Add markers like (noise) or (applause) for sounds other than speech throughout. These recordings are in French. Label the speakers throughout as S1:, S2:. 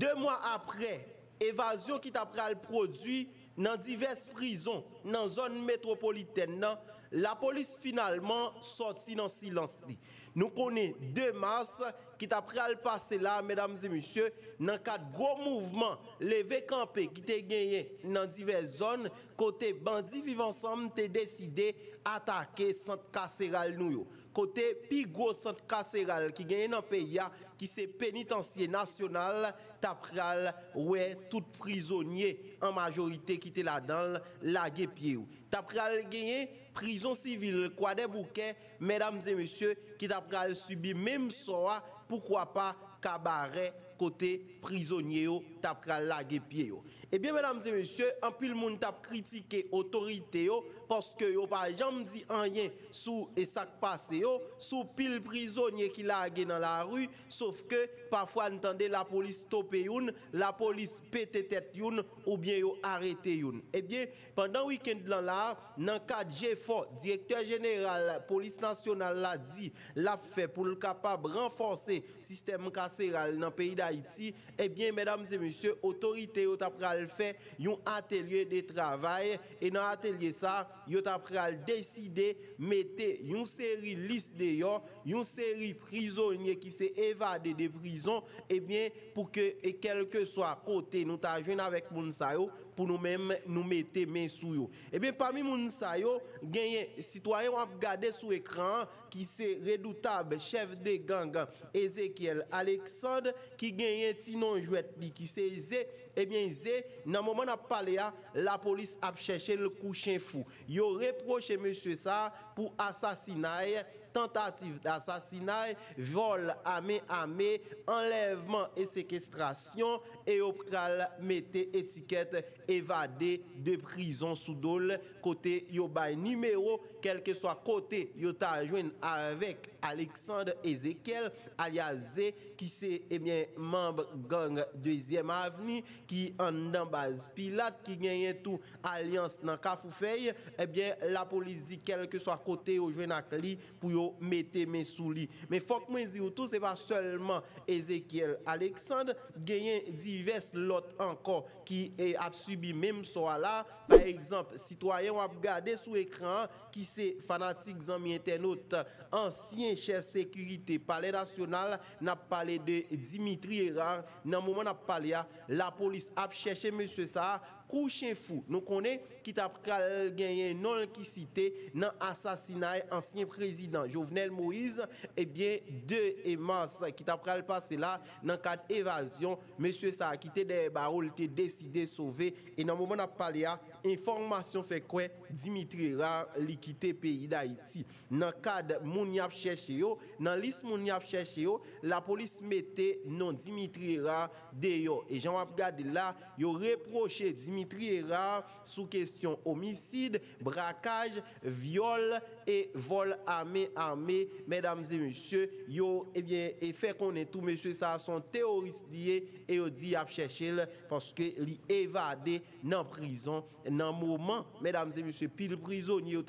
S1: Deux mois après, évasion qui t'a produit dans diverses prisons, dans la zone métropolitaine, la police finalement sortit dans silence. Nous connaissons 2 mars, qui t'a passer là, mesdames et messieurs, dans quatre gros mouvements levé campé qui t'a gagné dans diverses zones, côté bandits vivent ensemble, t'es décidé attaquer centre carcéral nous. Côté plus gros centre carcéral qui gagne dans le pays, hein, qui c'est pénitencier national, t'a à ouais, tout prisonnier en majorité qui était là-dedans, la pied. T'a pral gagné prison civile, quoi des bouquets, mesdames et messieurs, qui t'a pral subi même soir pourquoi pas cabaret côté prisonnier t'a la eh bien, mesdames et messieurs, en pile monde tap critiqué autorité parce que yo pas jamais dit rien sous et ça passé sous pile prisonnier qui lagué dans la rue sauf que parfois entendez la police stopper une, la police pété tête une ou bien yo arrêter une. Eh bien, pendant week-end là dans cadre g directeur général la police nationale l'a dit, l'a fait pour le capable renforcer système carcéral dans le pays d'Haïti. Eh bien, mesdames et messieurs, autorité yo fait, un atelier de travail et dans l'atelier ça, yo t'a à décider mettre une série liste yon, une série prisonniers qui s'est évadé de prison et bien pour que et quel que soit côté nous t'a avec moun pour nous-mêmes nous mettez main sous eux. Et eh bien parmi moun sa yo, gagne citoyen a regardé sur écran qui c'est redoutable chef de gang Ezekiel Alexandre qui gagne Tinon Jouet qui c'est et eh bien Zé dans moment n'a parlé ah, la police a cherché le couchin fou. Yo reproché monsieur ça pour assassinat tentative d'assassinat, vol à main main, enlèvement et séquestration et au pral mettez étiquette évadé de prison sous dole côté yo numéro quel que soit côté yo avec Alexandre Ezekiel alias qui c'est eh bien membre gang deuxième avenue qui en dans base Pilate qui gagne tout alliance dans Kafoufeuille eh bien la police dit quel que soit côté au joine pour cli pour mettez mes sous lui. Mais faut que moi dire tout c'est pas seulement Ezekiel Alexandre, a diverses lots encore qui a subi même soi là. Par exemple, citoyen ont regardé sous écran qui c'est fanatique zombie internautes, ancien chef sécurité palais national n'a parlé de Dimitri Erard. Dans moment n'a parlé la police a cherché monsieur ça fou. Nous connaissons qui t'a un non qui cité dans de ancien président Jovenel Moïse. Eh bien, deux et mars qui t'a pris passé là dans cadre évasion. Monsieur ça a quitté des baroules, décidé de sauver. Et dans le moment où pas a information fait quoi? Dimitri Ra li kite peyi d'Haïti. Nan kad moun yap chèche yo, nan lis moun yap chèche yo, la police mette non Dimitri Ra de et E jan wap là, la, yo reproche Dimitri Ra sous question homicide braquage viol, et vol armé, armé, mesdames et messieurs, yo, eh bien, et fait qu'on est tout, monsieur, ça, son terroristes lié, et yo dit, a chercher... parce que li évadé dans prison, dans moment, mesdames et messieurs, pile prison... yo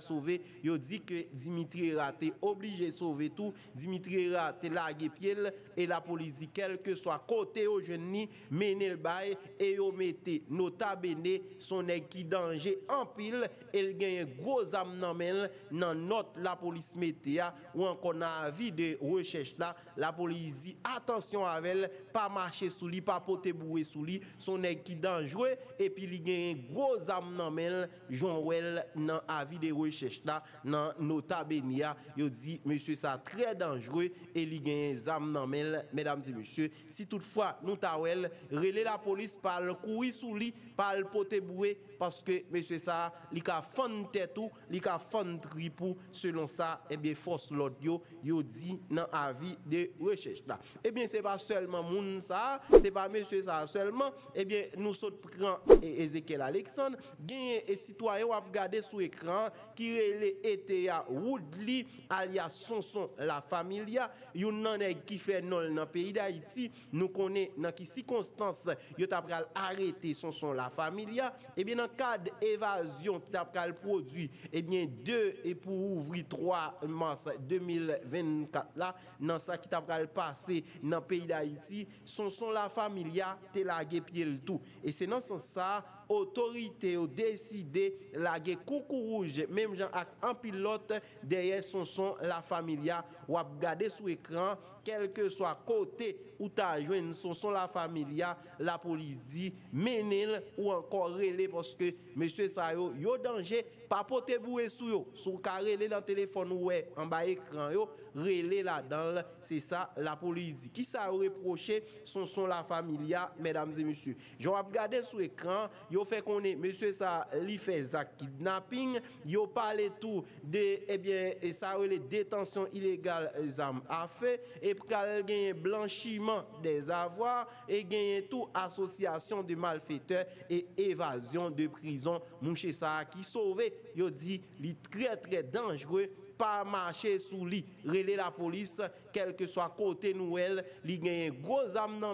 S1: sauver, dit que Dimitri raté, obligé sauver tout, Dimitri raté, la pied, et la police quel que soit côté au jeune, mener le bail, et yo mettez, nota bene, son équipe danger en pile, et gagne gros âme main dans notre la police mettait ou encore dans avis de recherche là la police dit attention à elle pas marcher sous lui, pas poter bouer sous lui, son nèg qui dangereux et puis il un gros âme dans mel Jean Well dans vie de recherche là dans notre benia il dit monsieur ça très dangereux et il un âme dans elle, mesdames et messieurs si toutefois nous ta relé la police par le courir sous lit par le poter bouer parce que monsieur ça il ca fond tête ou il ca fond ripou, selon sa, ebyen, eh fos lot yo, yo di nan avi de rechèche ta. Ebyen, eh se pa selman moun sa, se pa mèche sa selman, ebyen, eh nou sot pran e Ezekiel Alexandre, genye e sitwa yo ap gade sou ekran ki rele ete ya Woodley alia Sonson la Familia, yon nan e kife nol nan peyi da iti, nou kone nan ki sikonstans yo tap kal arete Sonson la Familia, ebyen, nan kad evasyon tap kal prodwi, ebyen, de evasyon pou ouvri 3 mans 2024 la, nan sa ki ta pral pase nan peyi da iti son son la familya te lage pie l tou. E se nan son sa autorité a décidé guerre coucou rouge, même gens avec un pilote derrière son son, la familia, ou à regarder sous écran, quel que soit côté ou ta as son son, la familia, la police dit, menil ou encore relé parce que monsieur Sayo, yo danger, pas pote sur sous yo, carré les dans téléphone ouais, en bas écran yo, relé là-dedans, c'est ça la police dit. Qui ça reproché son son la familia, mesdames et messieurs. Je regarder sous écran, yo Yo fait qu'on est, monsieur ça, fait ça kidnapping. Yo parlé tout de, eh bien, et ça, les détentions illégales, euh, a fait. Et blanchiment des avoirs. Et gagné tout association de malfaiteurs et évasion de prison. monsieur ça qui sauvé. Yo dit, il très très dangereux pas marcher sous lui, relais la police, quel que soit côté nouvel, li un gros âme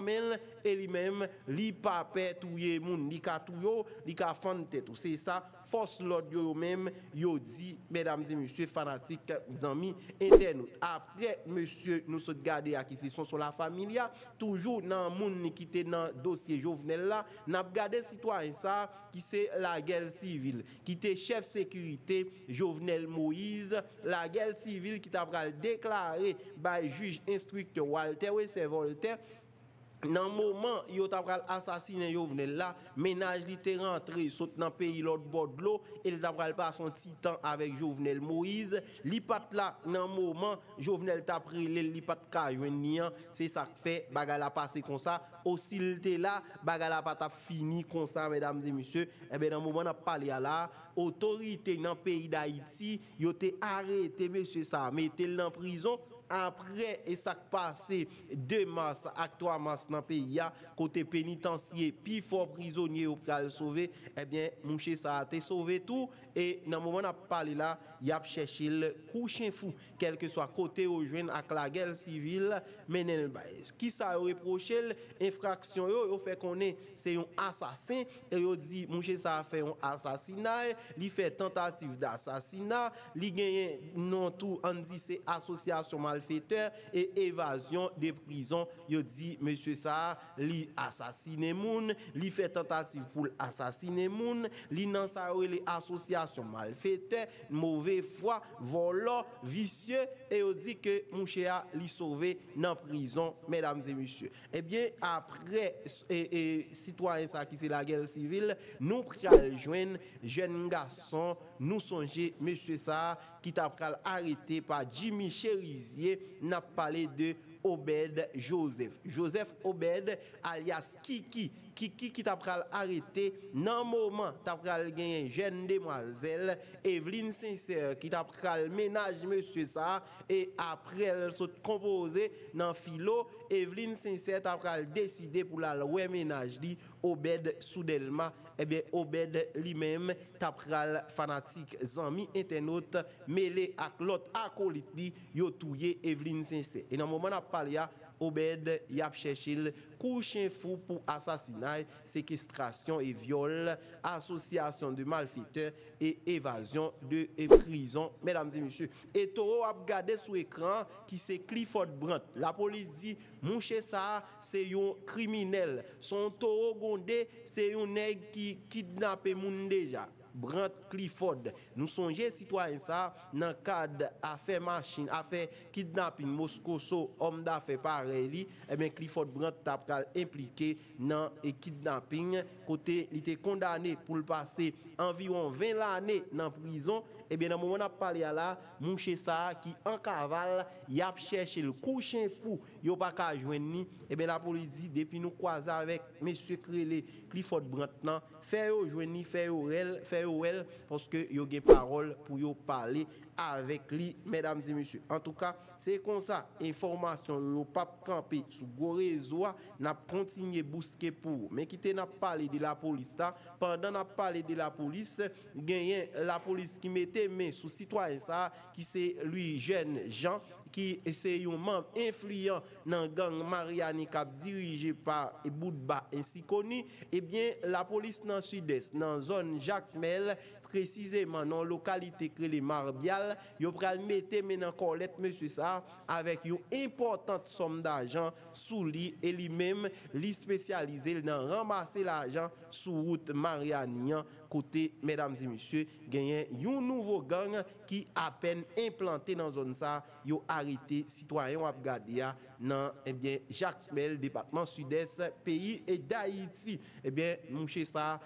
S1: et lui-même, li pas peur touyer moun, li ka touyo, li ka tout. C'est ça force l'ordre même, même dit, mesdames et messieurs, fanatiques, amis, internautes. Après, monsieur, nous sommes gardés à qui ce sont sur la famille, toujours dans le monde qui était dans dossier Jovenel là, nous avons gardé citoyen ça, qui c'est la guerre civile, qui était chef sécurité Jovenel Moïse, la guerre civile qui t'a déclaré par juge instructeur Walter et Voltaire dans le moment yo a pral assassiner Jovenel, ménage li t'est rentré saute dans pays l'autre bord de l'eau et il pral passé un petit temps avec Jovenel Moïse li pat là nan moment Jovenel t'a pris li pat ka c'est ça qui fait bagala passé comme ça aussi il était là bagala pas fini comme ça mesdames et messieurs et eh ben dans moment n'a parlé à là, autorité dans le pays d'Haïti yo t'est arrêté monsieur ça mettez en prison après et ça passé 2 mars à 3 mars dans le pays, côté pénitencier, puis fort prisonnier au le sauvé, eh bien, mouché ça a été sauvé tout, et dans le moment où on là, il a cherché le coucher fou, quel que soit côté ou jeune avec la guerre civile, mais bah, qui ça reproché infraction yo, fait qu'on est c'est un assassin et yo dit mon ça a fait un assassinat, il fait tentative d'assassinat, il non tout on dit c'est association malfaiteur et évasion de prison, yo dit monsieur ça il assassiné moun, il fait tentative pour assassiner moun, il a ça les sont malfaiteurs, mauvais foi, volant, vicieux, et on dit que Mouchéa l'a sauvé dans prison, mesdames et messieurs. Eh bien, après, et, citoyens ça qui c'est la guerre civile, nous prions joindre jeune garçon, nous songeons, monsieur ça, qui t'a arrêté par Jimmy Cherizier, n'a parlé de Obed Joseph. Joseph Obed, alias Kiki, qui qui qui t'a pral arrêté dans moment t'a pral gagner jeune demoiselle Evelyne sincère qui t'a pral ménage monsieur ça et après elle se composé dans philo Evelyne sincère t'a pral décider pour la loi ménage dit Obed Soudelma et eh bien Obed lui-même t'a pral fanatique zami internaute mêlé à l'autre acolyte dit a touye Evelyne sincère et dans moment n'a parlé Obed Yapchechil, couché fou pour assassinat, séquestration et viol, association de malfaiteurs et évasion de prison. Mesdames et messieurs, et Toro a regardé sous écran qui c'est Clifford Brandt. La police dit, mon ça, c'est un criminel. Son Toro Gondé, c'est un nègre qui kidnappe moun déjà. Brant Clifford. Nous songeons citoyens ça dans cadre affaire machine, affaire kidnapping moscoso, homme d'affaires pareil et eh bien Clifford Brant a impliqué dans le kidnapping côté il était condamné pour le environ 20 années dans prison et eh bien, dans le moment où on a parlé là, mon ça qui en cavale, il a cherché le coucher fou, il pas qu'à joindre. Et eh bien, la police dit, depuis nous croisons avec M. Crélé, Clifford Brandt, faites-le joindre, faites-le, faites-le, parce que y a des paroles pour parler avec lui, mesdames et messieurs. En tout cas, c'est comme ça, information, le pape campé sur gros réseau, n'a continué bousquer pour. Mais qui n'a parlé de la police, pendant n'a parlé de la police, gagné la police qui mettait main sous citoyen ça, qui c'est lui, jeune Jean, qui est un membre influent dans gang Mariani Cap dirigé par Boudba ainsi connu, Et eh bien, la police dans le sud-est, dans la zone Jacques Mel, précisément dans la localité les Marbial, yo pral mettre maintenant Colette monsieur ça avec une importante somme d'argent sous lui et lui-même lui spécialisé dans ramasser l'argent sous route Marianian côté mesdames et messieurs, gagné un nouveau gang qui à peine implanté dans zone ça, yo arrêté citoyen Abgadia dans et eh bien Jacques Mel département sud-est pays et d'Haïti. et eh bien, Monsieur ça,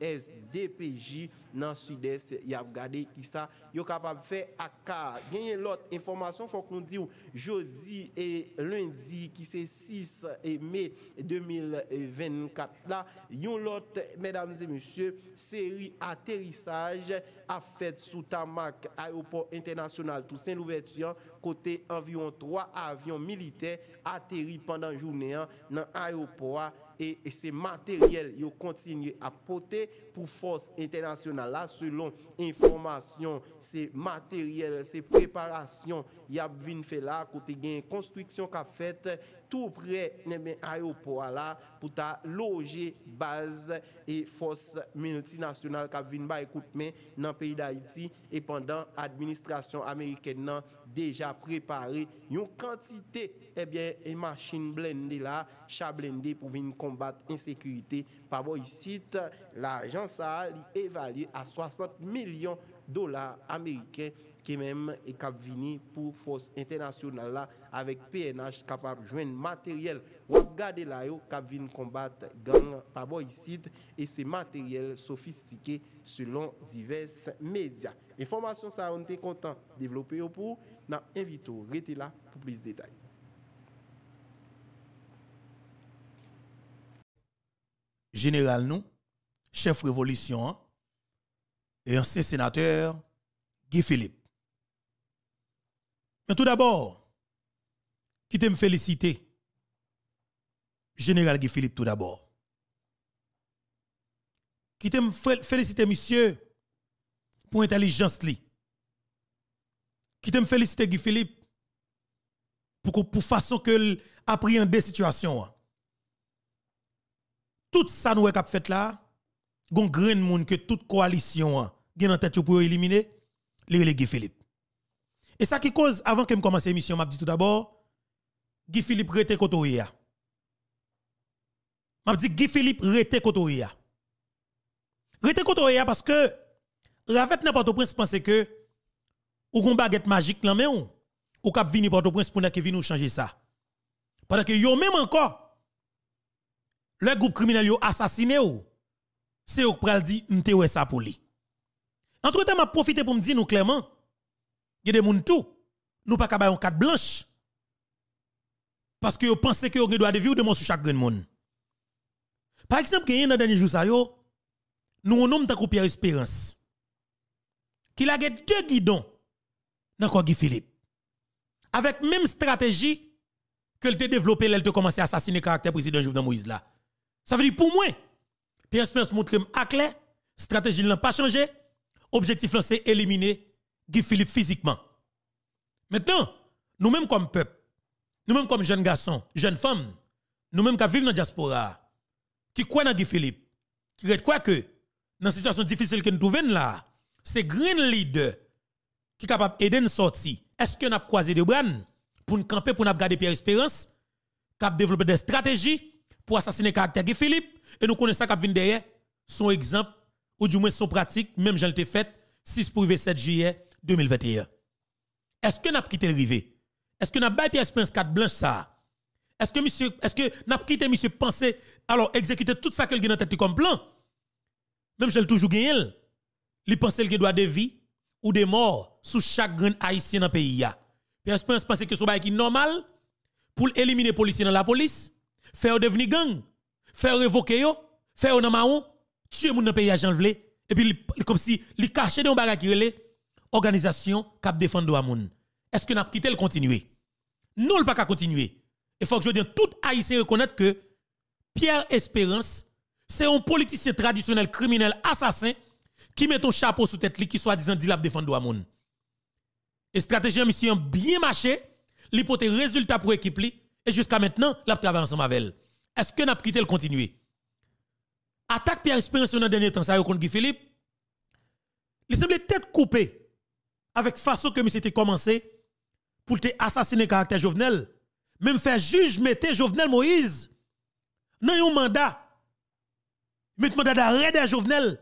S1: SDPJ dans le sud-est, il y a regardé qui ça, il est capable de faire à cas. Gagner l'autre information, faut que nous disions jeudi et lundi, qui c'est 6 mai 2024, là, il y a l'autre, mesdames et messieurs, série atterrissage à fait sous Tamac, aéroport international Toussaint Louverture kote avyon 3 avyon milite ateri pandan jounen nan aropora e se materyel yo kontinye apote pou fos internasyonala selon informasyon se materyel se preparasyon ya bin fe la kote gen konstriksyon ka fet yon tout près de eh l'aéroport pour ta loger base et force multinationale qui vient ba écoute mais pays d'Haïti et pendant administration américaine nan, déjà préparé une quantité de eh bien et machine blindé pour venir combattre insécurité par ici l'agence a évalué à 60 millions de dollars américains qui même et venu pour force internationale là avec PNH capable de joindre matériel Regardez garder là yo capable combattre gang par ici et ces matériels sophistiqués selon divers médias. Information ça on était content développer pour n'a invité rester là pour plus de détails.
S2: Général nous, chef révolution hein, et ancien sénateur Guy Philippe tout d'abord, qui me féliciter, Général Guy Philippe tout d'abord. Qui me féliciter, monsieur, pour intelligence li. Qui me féliciter, Guy Philippe, pour, pour façon que des situations. Hein? Tout ça nous a fait là, gon monde que toute coalition hein, a en tête pour éliminer, les Guy Philippe. Et ça qui cause, avant que je commence l'émission, je dit tout d'abord, Guy Philippe Rete Kotoria. Je dit Guy Philippe Rete Kotoria. Rete Kotoria parce que Ravet n'a pas de prince pense que ou gon baguette magique là mais ou ou cap vini de prince pour que nous changer ça. Pendant que yo même encore le groupe criminel yo assassiné ou c'est ou pral dit m'te ça pour lui. Entre-temps m'a profité pour me dire nous clairement y a des gens tout, nous pas capable en carte blanche. Parce que vous pensez que vous avez de vivre de sur chaque monde. Par exemple, il y a un dernier jour, nous avons un homme qui Pierre Espérance, qui a deux guidons dans de Philippe. Avec la même stratégie que le développé, elle a commencé à assassiner le caractère président Jovenel Moïse là. Ça veut dire pour moi, Pierre Espérance montre à clair, stratégie n'a pas changé, objectif c'est éliminer Guy Philippe physiquement. Maintenant, nous-mêmes comme peuple, nous-mêmes comme jeunes garçons, jeunes femmes, nous-mêmes qui vivons dans la diaspora, qui croient dans Guy Philippe, qui croient que dans la situation difficile que nous trouvons là, c'est Green Leader qui est capable d'aider nous sortir. Est-ce que nous avons croisé des bras pour nous camper, pour nous garder Pierre Espérance, qui a des stratégies pour assassiner le caractère Guy Philippe, et nous connaissons ça qui vient derrière, son exemple, ou du moins son pratique, même j'en l'ai fait, 6 pour 7 juillet 2021. Est-ce que n'a quitté le rivet? Est-ce que n'a a Pierre Spence 4 blanche ça? Est-ce que monsieur, est-ce que n'a quitté monsieur penser, alors exécuter tout ça que le dans tête comme plan? Même si elle toujours gagné, il pense qu'il doit de vie ou de mort sous chaque grand haïtien dans le pays. Pierre Spence pense que ce pas normal pour éliminer les policiers dans la police, faire devenir gang, faire révoquer faire un maon, tuer monde dans pays à Jean et puis comme si il cachait dans bagage qui est organisation cap défendu défendu moun. Est-ce que n'a quitté le continuer Non, le pas qu'à continuer. Il faut que je dise tout haïtien reconnaître que Pierre Espérance c'est un politicien traditionnel criminel assassin qui met ton chapeau sous tête qui soit disant dit la défendre à moun. Et stratégie mission bien marché, l'hypothèse résultat pour équipe et jusqu'à maintenant, l'a travaillé ensemble avec elle. Est-ce que n'a quitté le continuer Attaque Pierre Espérance dans le dernier temps ça contre Guy Philippe. Il semble tête coupée avec façon que monsieur était commencé pour te assassiner caractère Jovenel, même faire juge mettre Jovenel Moïse dans un mandat. Mettre mandat d'arrêt des Jovenel,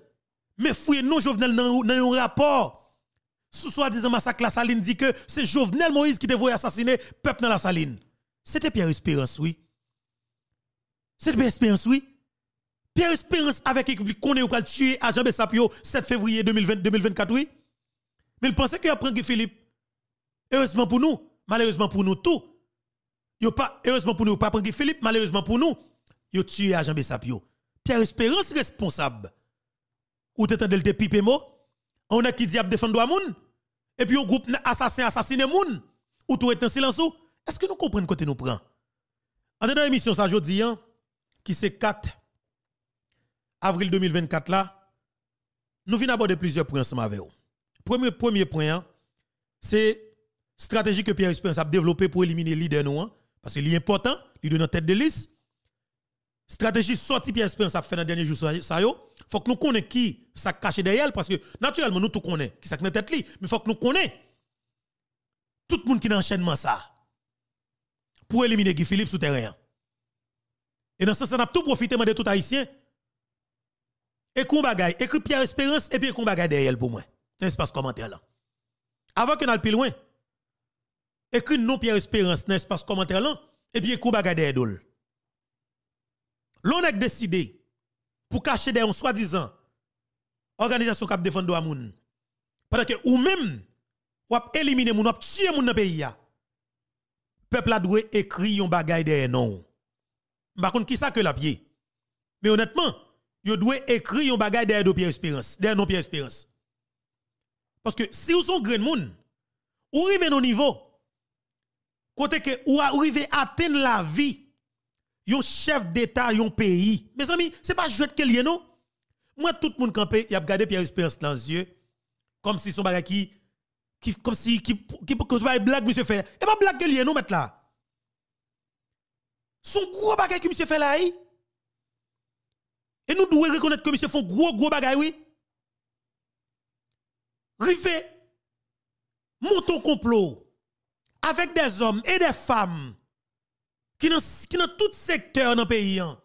S2: mais fouiller non Jovenel dans un rapport. Sous soi-disant massacre la saline dit que c'est Jovenel Moïse qui devait assassiner peuple dans la saline. C'était Pierre Espérance, oui. C'était Pierre Espérance, oui. Pierre Espérance avec l'équipe qu'on est au tuer à Jean Sapio 7 février 2024, oui. Mais il pensait qu'il apprend que Philippe. Heureusement pour nous, malheureusement pour nous tout. Yo pas heureusement pour nous pas prendre Philippe, malheureusement pour nous, yo tué agent Bessapio. Pierre Espérance responsable. Ou de le te pipe mot On a qui diable défendre moun et puis au groupe assassin assassiné moun ou tout est en silence Est-ce que nous comprenons côté nous prend En émission l'émission ça jodi hein, qui c'est 4 avril 2024 là, nous venons aborder plusieurs points ensemble avec vous premier, premier point, hein, c'est la stratégie que Pierre Espérance a développée pour éliminer le leader nous, hein, parce que est important, il est dans tête de liste. Stratégie sortie Pierre Espérance a fait dans le dernier jour, Il faut que nous connaissions qui ça caché derrière parce que naturellement nous tout connaissons, qui ça dans tête Mais mais faut que nous connaissions tout le monde qui est dans ça pour éliminer Guy Philippe sous terrain. Et dans ce sens, on a tout profité de tout haïtien. Et qu'on bagaille, écrit Pierre Espérance, et puis qu'on bagaille derrière pour moi pas ce commentaire là. Avant que nous plus loin, écrit non Pierre Espérance dans ce commentaire là, et puis écoute bagade doule. L'on a décidé pour cacher des soi-disant organisation qui défendu droit moun. Pendant que ou même ou a éliminé moun, ou a tué moun dans pays Le Peuple a doué écrire un bagay derrière non. Par contre qui ça que la pied. Mais honnêtement, yo doit écrire un bagay derrière Pierre Espérance, non Pierre Espérance. Parce que si vous un grand monde, vous arrivez au niveau, côté que vous arrivez à atteindre la vie, un chef d'État, un pays. Mes amis, ce n'est pas jouet quel y non? Moi, tout le monde campé, il a regardé Pierre Espérance dans les yeux, comme si son bagay qui, qui, comme si, qui, qui, faite. blague, monsieur fait. Et pas blague que y a, non, mettre là. Son gros bagay que monsieur fait là, Et nous devons reconnaître que monsieur font gros, gros bagage, oui rivé monte complot avec des hommes et des femmes qui dans dans tout secteur dans pays hein.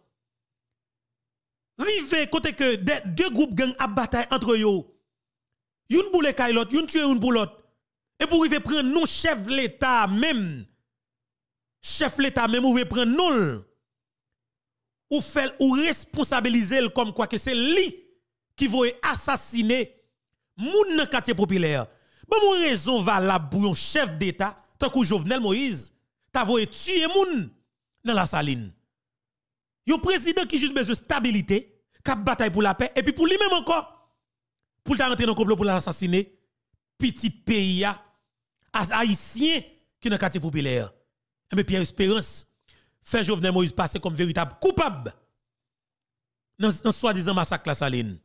S2: Rivez, rivé côté que deux groupes gang à bataille entre eux une boule kay l'autre une tue une l'autre et pour rive prendre non chef l'état même chef l'état même ou prendre non ou fait ou responsabiliser comme quoi que c'est lui qui va assassiner moun nan quartier populaire, bon mon raison valable pour un chef d'État, tant que Jovenel Moïse, t'as voulu tuer moun dans la saline. Yon président qui juste besoin de stabilité, a bataille pour la paix, et puis pour lui-même encore, pour rentrer dans le complot pour l'assassiner, petit pays à haïtien qui dans quartier populaire. Mais Pierre Espérance fait Jovenel Moïse passer comme véritable coupable dans soi-disant massacre la saline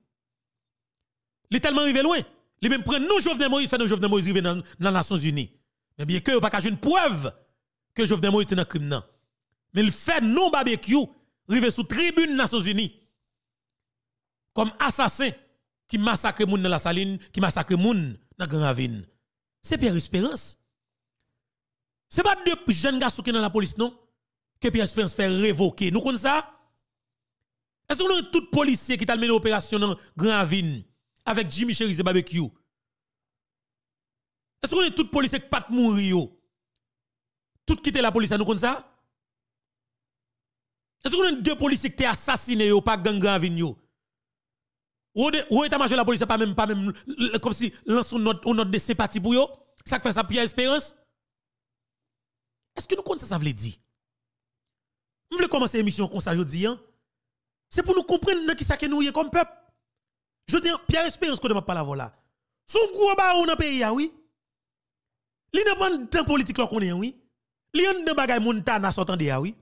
S2: est tellement arrivé loin. Il même prend nous Jovenel Moïse, fait nous Jovenel Moïse dans les Nations Unies. Mais bien que pas une preuve que Jovenel Moïse est dans le crime. Mais il fait non barbecue, arriver sous tribune Nations Unies. Comme assassin qui massacre gens dans la saline, qui massacre gens dans la Grand Ravine. C'est Pierre Espérance. C'est pas deux jeunes gars qui sont dans la police, non? Que Pierre Espérance fait révoquer. Nous connaissons ça? Est-ce que nous, tout policier qui t'a mené l'opération dans Grand Ravine, avec Jimmy Cherry barbecue. Est-ce qu'on est toute police qui pas mourir Tout quitter la police à nous comme ça Est-ce qu'on est deux policiers qui ont assassiné ou pas gang gang vigno Ou est la police pas même pas même comme si lance une note, de sympathie pour yo Ça fait ça pire Espérance Est-ce que nous comptons ça ça veut dire Nous voulons commencer l'émission comme ça aujourd'hui hein? C'est pour nous comprendre qui ça que nous y comme peuple je dis, Pierre Espérance, qu'on ne pas la voilà. Son gros baron dans le pays, ah oui. Li n'a pas de politique qu'on est, ah oui. Li n'a de bagay Montana sortant de ah oui.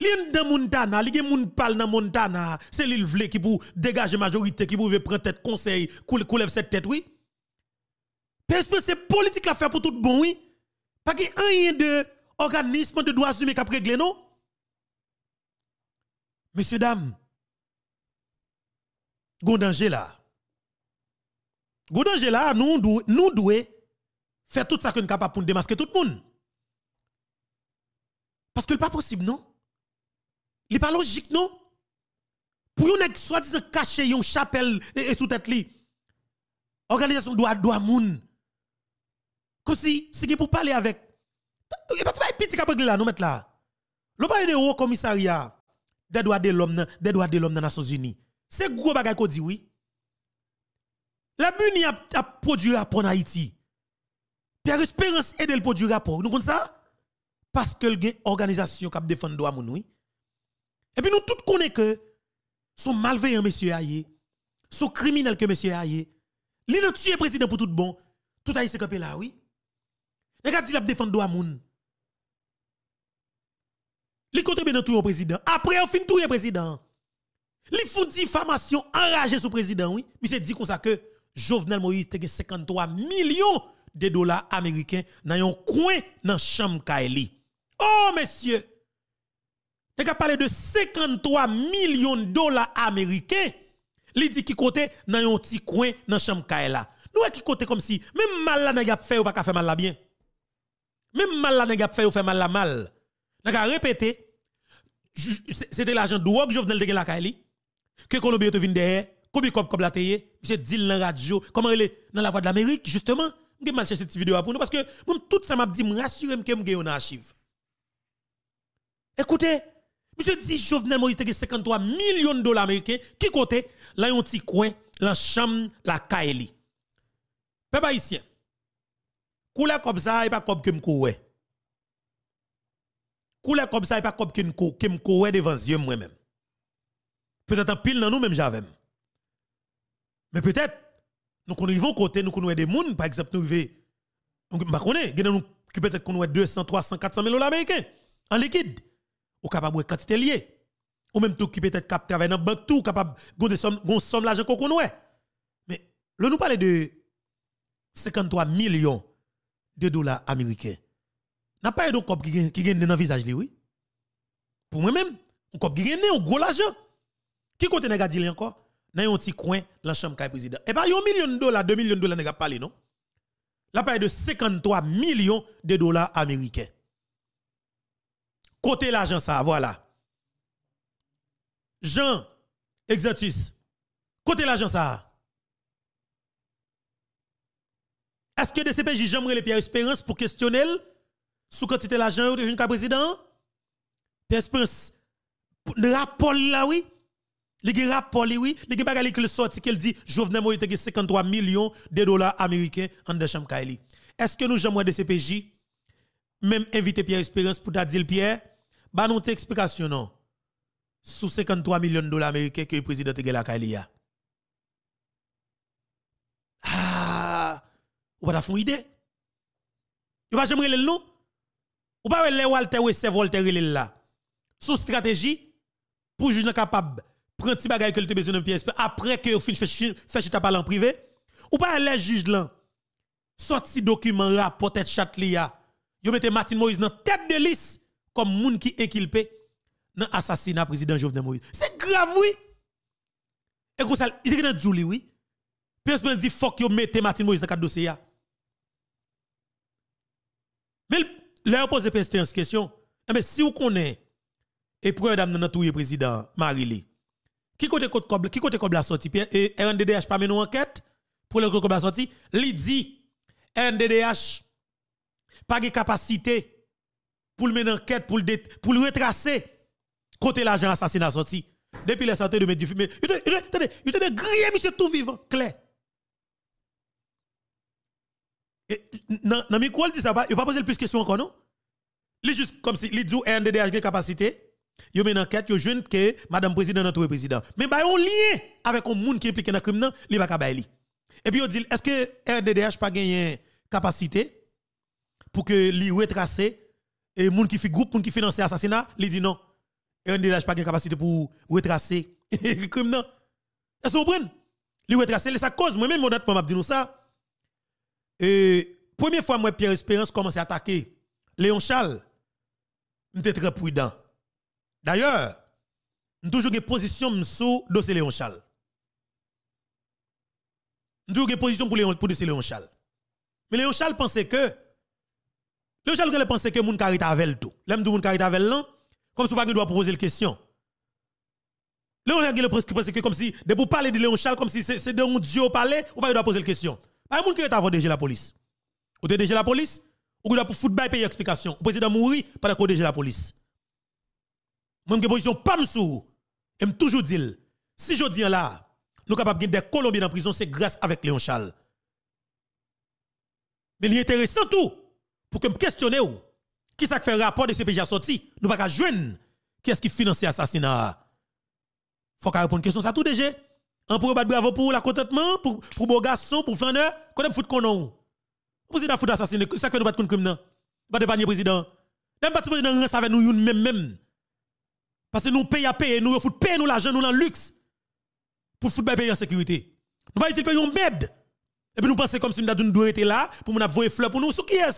S2: Li n'a de Montana, li gen moun pal dans Montana, c'est l'île vle qui pour dégager majorité, qui pour prendre tête conseil, couler cette tête, oui. Parce que c'est politique l'affaire faire pour tout bon, oui. Pas qu'il y a de organisme de droits humains qui a réglé, non? Messieurs, dames, Gon danger là. danger là, nous devons faire tout ça que nous capable pour démasquer tout le monde. Parce que n'est pas possible non. Il n'est pas logique non. Pour yon soi-disant caché yon chapelle et, tout tête Organisation doit doit moun. Comme si c'est pour parler avec a pas petit capable là nous mettre là. L'obaye de haut commissariat des droits de l'homme des droits de l'homme dans les Nations Unies. C'est gros bagay qu'on dit oui. La BUNI a, a produit rapport en Haïti. Pierre Espérance aide le produit rapport. Nous comme ça? Parce que une organisation qui défend droit mon oui. Et puis nous tous connaissons que son malveillant monsieur Aye, son criminel que monsieur Aye, li le président pour tout bon, tout Haïti se camper là oui. Regarde dit défendu le droit moun. Li contre bien tout président. Après on fin tout président. Li fou diffamation enragée sous président, oui. Mais c'est dit comme ça que Jovenel Moïse a 53 millions de dollars américains dans un coin dans chambre Kaeli. Oh, messieurs! a parlé de 53 millions de dollars américains. Li dit qui côté dans un petit coin dans chambre Kaela. Nous qui côté comme si, même mal là, n'a fait ou pas faire mal là bien. Même mal là, n'a fait ou fait mal là mal. N'a répété, c'était l'argent que Jovenel de la Kaeli. Que Colombien te vient derrière, combien comme comme la télé, monsieur dit la radio, comment elle est dans la voix de l'Amérique justement. Je vais chercher cette vidéo pour nous parce que tout ça m'a dit me rassurer que je une archive. Écoutez, monsieur dit Jovenel Moïse a 53 millions de dollars américains qui côté là un petit coin, la chambre la Kaeli. Peuple haïtien. coule comme ça et pas comme que me couer. coule comme ça et pas comme que me couer devant yeux moi-même. Peut-être en pile dans nous même j'avais. Mais peut-être, nous vos côté, nous connaissons des gens, par exemple, nous arrivons. Nous connaissons, peut-être qu'on 200, 300, 400 000 dollars américains en liquide. Ou capable de quantité liée. Ou même tout qui peut-être capable travailler dans le banque, tout capable de somme l'argent qu'on connaît. Mais, le nous parler de 53 millions de dollars américains. N'a pas de cop qui gagne dans le visage, oui. Pour moi-même, un cop qui gagne, un gros l'argent. Qui côté pas dit encore Dans un petit coin la chambre du président. Et a 1 million de dollars, 2 millions de dollars pas parlé non La paille de 53 millions de dollars américains. Côté l'agence ça voilà. Jean Exatus. Côté l'agence ça. Est-ce que DCPJ j'aimerais les Pierre Espérance pour questionner sous quantité l'argent ou de la président? Pierre Espérance, rapport là, oui. Les gens rapport, oui, les qui bagalé qui sorti qu'elle dit Jovenel Moïse a 53 millions de dollars américains en de Kylie. Est-ce que nous j'aimerais de CPJ même invité Pierre Espérance pour ta dire Pierre, bah non explication non. Sous 53 millions de dollars américains que le président de la a. Ah, ou pas une idée. Ou pas j'aimerais le non. Ou pas le Walter c'est Walter là. Sous stratégie pour juger capable prend petit bagage que tu besoin d'un pièce après que vous finissez fait chita parler en privé ou pas les juge là sorti document rapport tête chatlia yo mettez Martin Moïse dans tête de liste comme moun qui inculpé dans assassinat président Jovenel Moïse c'est grave oui et comme ça il est dans Julie oui PSP dit fuck yo mettez Martin Moïse dans cadre dossier mais là pose PSP en question mais si vous connaissez et pour dame dans tout président Marie qui côté le qui côté la sortie et RNDDH pas mené enquête pour le Kobla sorti sortie, Il dit RNDDH pas de capacité pour mener enquête pour pour retracer côté l'agent assassinat sorti depuis la santé de mes il attendez, il était grillé monsieur tout vivant clair. Non, non, mais quoi dit ça pas, il pas poser plus question encore non? Il juste comme si il dit RNDDH de capacité Yo une enquête, yo jeune que madame président notre président. Mais bah on lien avec un monde qui impliqué dans crime nan, li Et puis on dit est-ce que RDDH pas gagné capacité pour que li retracer et monde qui fait groupe, monde qui finance assassinat, li dit non. RDDH pas gagné capacité pour retracer (laughs) crime Est-ce que vous comprenez Li retracer c'est sa cause moi même honnêtement m'a dit nous ça. Et première fois moi Pierre Espérance commence à attaquer Léon Charles. M'était très prudent. D'ailleurs, nous toujours une position sous dossier Léon Charles. Nous toujours une position pour Léon pour dossier Léon Mais Léon Charles pensait que Léon Charles pensait que moun karita avec tout. L'aime tout moun karita avec l'an comme si pas doit poser la question. Léon Charles pensait que comme si de vous parler de Léon Charles comme si c'est de un dieu parler, palais ou pas doit poser la question. Pas moun qui est avant déjà la police. Ou déjà la police ou doit pour football payer explication. Le président mourir pendant qu'on déjà la police. Moi, je position pas sous. Et me toujours dit, si je dis là, nous capable de des Colombiens en prison, c'est grâce avec Léon Charles. Mais il est intéressant tout, pour que me questionne où qui ça fait rapport de CPJ sorti, nous pas joindre qui est-ce qui finance l'assassinat. Faut qu'on réponde question ça tout déjà. On pour battre bravo pour la pour, pour beau garçon, pour flâneur, qu'on aime foutre konon. Président foutre assassiné, ça que nous pas contre criminel. Pas de panier président. Même pas président avec nous, même même. Parce que nous payons à payer, nous fout payer nous l'argent, nous dans le luxe. Pour foutre payer en sécurité. Nous pas utile payer en bête. Et puis nous pensons comme si nous dû été là pour nous avoir fleurs pour nous. Sous qui est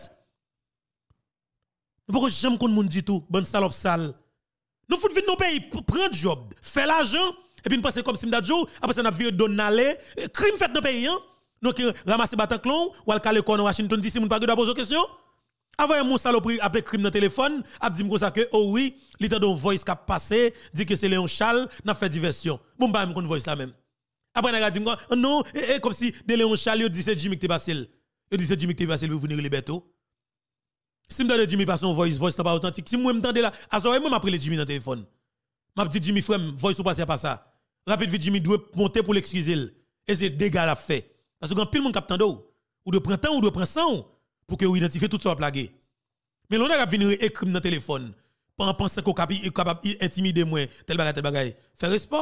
S2: Nous ne pouvons jamais qu'on du tout. Bonne salope sale. Nous foutons vite nos pays, prendre job, faire l'argent. Et puis nous pensons comme si nous avons après ça nous avons viré Crime fait dans le pays. Hein? Nous ramasser Bataclan ou le à Washington si nous ne pouvons pas poser question. questions. Avant mon saloperie après crime dans le téléphone, a dit ça que oh oui, l'état d'un voice qui a passé, dit que c'est Léon Charles, n'a fait diversion. Bon bah me voice la même. Après n'a dit oh non, eh, eh, comme si de Léon Charles dit c'est Jimmy qui passé. Il dit c'est Jimmy qui passé pour venir liberto. Si me Jimmy passe son voice, voice pas authentique. Si moi me tendez là, à ce moment après le Jimmy dans téléphone. M'a dit Jimmy frère, voice ou à pas ça. Rapide vite Jimmy doit monter pour l'excuser. Et c'est dégâts à fait. Parce que quand pile monde cap ou de prendre ou de prendre pour que vous identifiez tout ça plagué. Mais l'on a venir écrire dans le téléphone, en pensant qu'on est capable d'intimider moi, tel bagay, tel bagay. Faire respect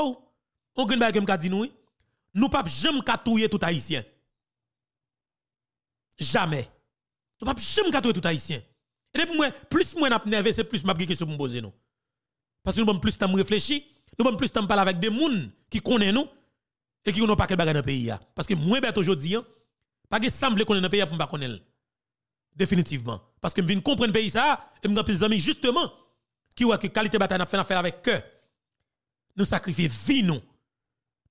S2: On gagne bagay qui dit nous, nous pas jamais catouiller tout haïtien. Jamais. Nous pas jamais catouiller tout haïtien. Et depuis moi, plus moi n'a nerveux, c'est plus m'a question pour me poser nous. Parce que nous avons plus de temps réfléchir, nous avons plus de temps parler avec des gens qui connaissent nous et qui n'ont pas quel bagay dans le pays. Hein. Parce que moins bête ben, aujourd'hui, hein, pas que semble qu'on est dans le pays pour ne pas connaître définitivement. Parce que je viens comprendre le pays ça, et je les amis justement qui voient que qualité bataille n'a fait affaire avec eux. Nous sacrifions vie nous,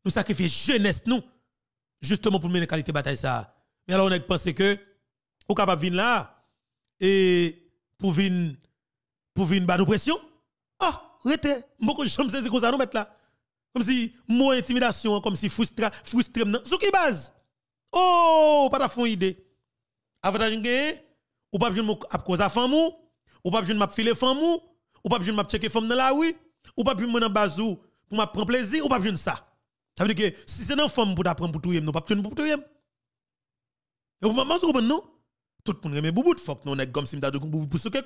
S2: nous sacrifions jeunesse nous, justement pour mener qualité de bataille ça. Mais alors on a pensé que, au capable venir là, et pour venir, pour venir nous pression, oh, ah, rete, beaucoup de ce comme ça nous mettre là. Comme si, moi, intimidation, comme si frustré frustré, sur qui base? Oh, pas de fond idée. Avantage ou pas besoin à cause à femme ou pas besoin m'a filer femme ou pas besoin m'a checker femme dans la rue ou pas besoin dans bazou pour m'a prendre plaisir ou pas besoin ça ça veut dire que si c'est une femme pour t'apprendre pour tout non pas besoin pour tout et vous maman vous non tout pour monde remet boubou de fuck non nèg comme si m'a boubou pour ce que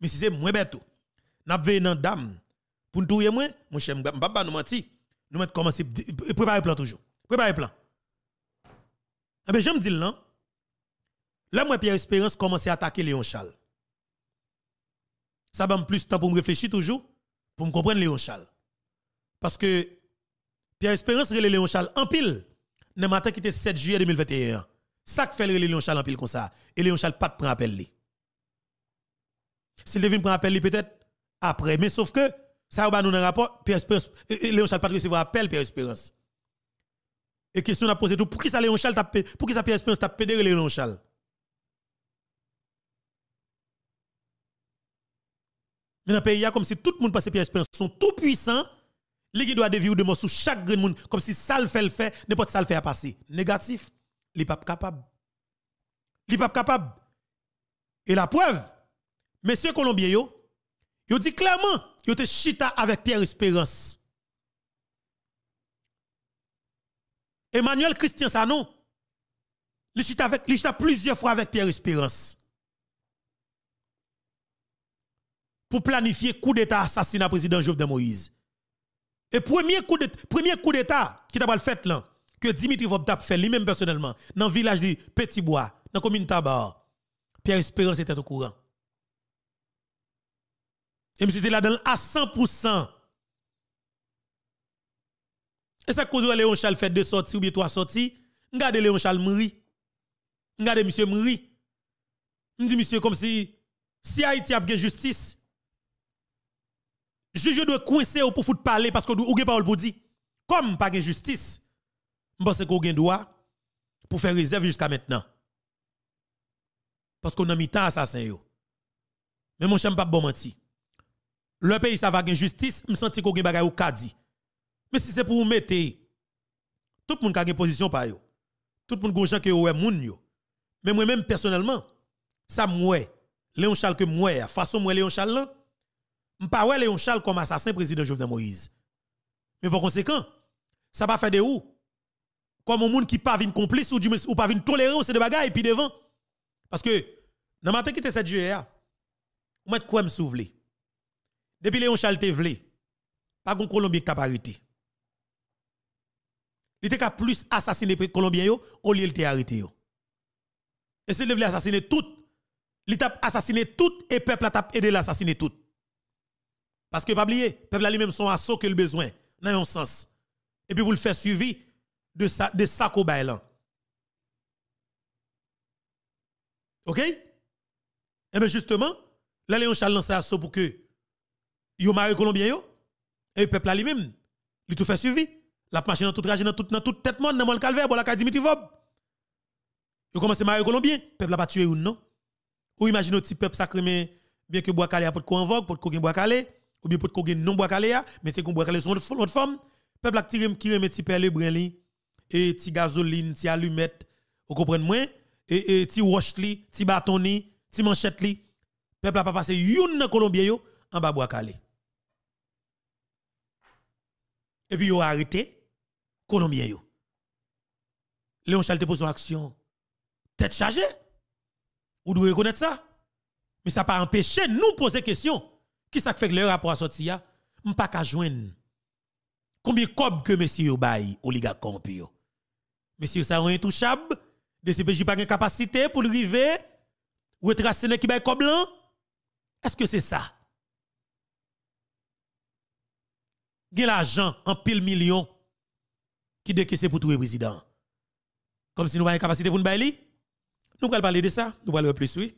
S2: mais si c'est moins bête n'a veillé dans dame pour tout moi mon cher papa nous menti nous mettre commencer préparer plan toujours préparer plan eh ben j'aime dire là Là, moi, Pierre Espérance commence à attaquer Léon Chal. Ça va plus de temps pour me réfléchir toujours, pour me comprendre Léon Chal. Parce que Pierre Espérance relève Léon Chal en pile, le matin qui était 7 juillet 2021. Ça fait Léon Chal en pile comme ça. Et Léon Charles pas de prendre appel. S'il devine prendre appel, peut-être après. Mais sauf que, ça va nous un rapport, Pierre Espérance, euh, euh, Léon Charles pas de recevoir appel, Pierre Espérance. Et question à poser tout, pour qui ça Léon Charles tape, pour qui ça Pierre Espérance tape Léon Charles? dans le pays, comme si tout le monde passait Pierre Espérance, sont tout puissants, les doit de ou de moi sous chaque grand monde, comme si ça le fait le fait, n'importe ça le fait à passer. Négatif, il n'est pas capable. Il n'est pas capable. Et la preuve, Monsieur Colombiens, yo, yo dit clairement, yo te chita avec Pierre Espérance. Emmanuel Christian Sanon, il chita, avec, chita plusieurs fois avec Pierre Espérance. pour planifier coup d'État assassinat président Jovenel Moïse. Et premier coup d'État, premier coup d'État qui t'a fait là, que Dimitri Vobtap fait lui-même personnellement, dans le village de Petit Bois, dans la commune Tabar, Pierre Espérance était au courant. Et M. était là dans à 100%. Et ça cause Léon Charles fait deux sorties ou bien trois sorties. Regardez Léon Charles mourir. Regardez monsieur mourir. Je dit, monsieur comme si si Haïti a bien justice, Juge dois coincer pour foutre parler parce que ou gen parole pour dire. Comme pas de justice, je pense qu'on gen droit pour faire réserve jusqu'à maintenant. Parce qu'on a mis tant assassin yo. Mais mon chame pas bon menti. Le pays ça va gen justice, me senti qu'on gen bagay ou kadi. Mais si c'est pour vous mettre tout le monde a une position par yo. Tout le monde a gens qui moun yo. Mais moi-même personnellement, ça moi, Léon Charles que moi, façon moi Léon Charles pas ouais Léon Charles comme assassin président Jovenel Moïse. Mais par conséquent, ça pas faire de où? Comme un monde qui pas vienne complice ou, ou pas de tolérance c'est de bagaille et puis devant. Parce que, dans matin qui était cette juillet, ah, ou met quoi me Depuis Léon Charles te vle, pas gon Colombien qui t'a arrêté. Il était plus assassiné les Colombiens au lieu de arrêté. Et s'il voulait assassiner tout, il t'a assassiné tout et peuple a aidé l'assassiner tout. Parce que, pas oublier, peuple a lui-même son assaut que le besoin, dans un sens. Et puis, vous le faites suivi de ça, de ça OK? Et eh bien, justement, là, Léon Charles lance assaut pour que, yo maré Colombien yo, et le peuple a lui-même, il tout fait suivi. La machine dans tout rage, dans tout, dans tout tête monde, dans le calvaire, bon, la Dimitri Vob. Yo commence à Colombien, peuple a pas tué ou non? Ou imagine un petit peuple sacré, bien que bois calé a pas de quoi en vogue, qu'il de quoi bois calé ou bien pour qu'on gagne non bois calé mais c'est qu'on bois calé son autre forme. peuple qui remet qui remet petit perle brun li et petit gasoline petit allumette vous comprenez moins et et petit wash li petit bâton petit manchette li peuple a pas passé une dans colombien yo en bas bois calé et puis yo arrêté colombien yo Léon Charles te pose une action tête chargée ou doit reconnaître ça mais ça pas empêcher nous poser question qui ça fait que le rapport sorti là, on pas sais Combien cob que monsieur Oligak? Liga corrompu Monsieur ça est intouchable, de CPJ pas une capacité pour river retracer qui bail cob Est-ce que c'est ça Gen l'argent en pile million qui décaissé pour trouver le président. Comme si nous pas une capacité pour nous bailler. Nous allons parler de ça, nous parler plus oui.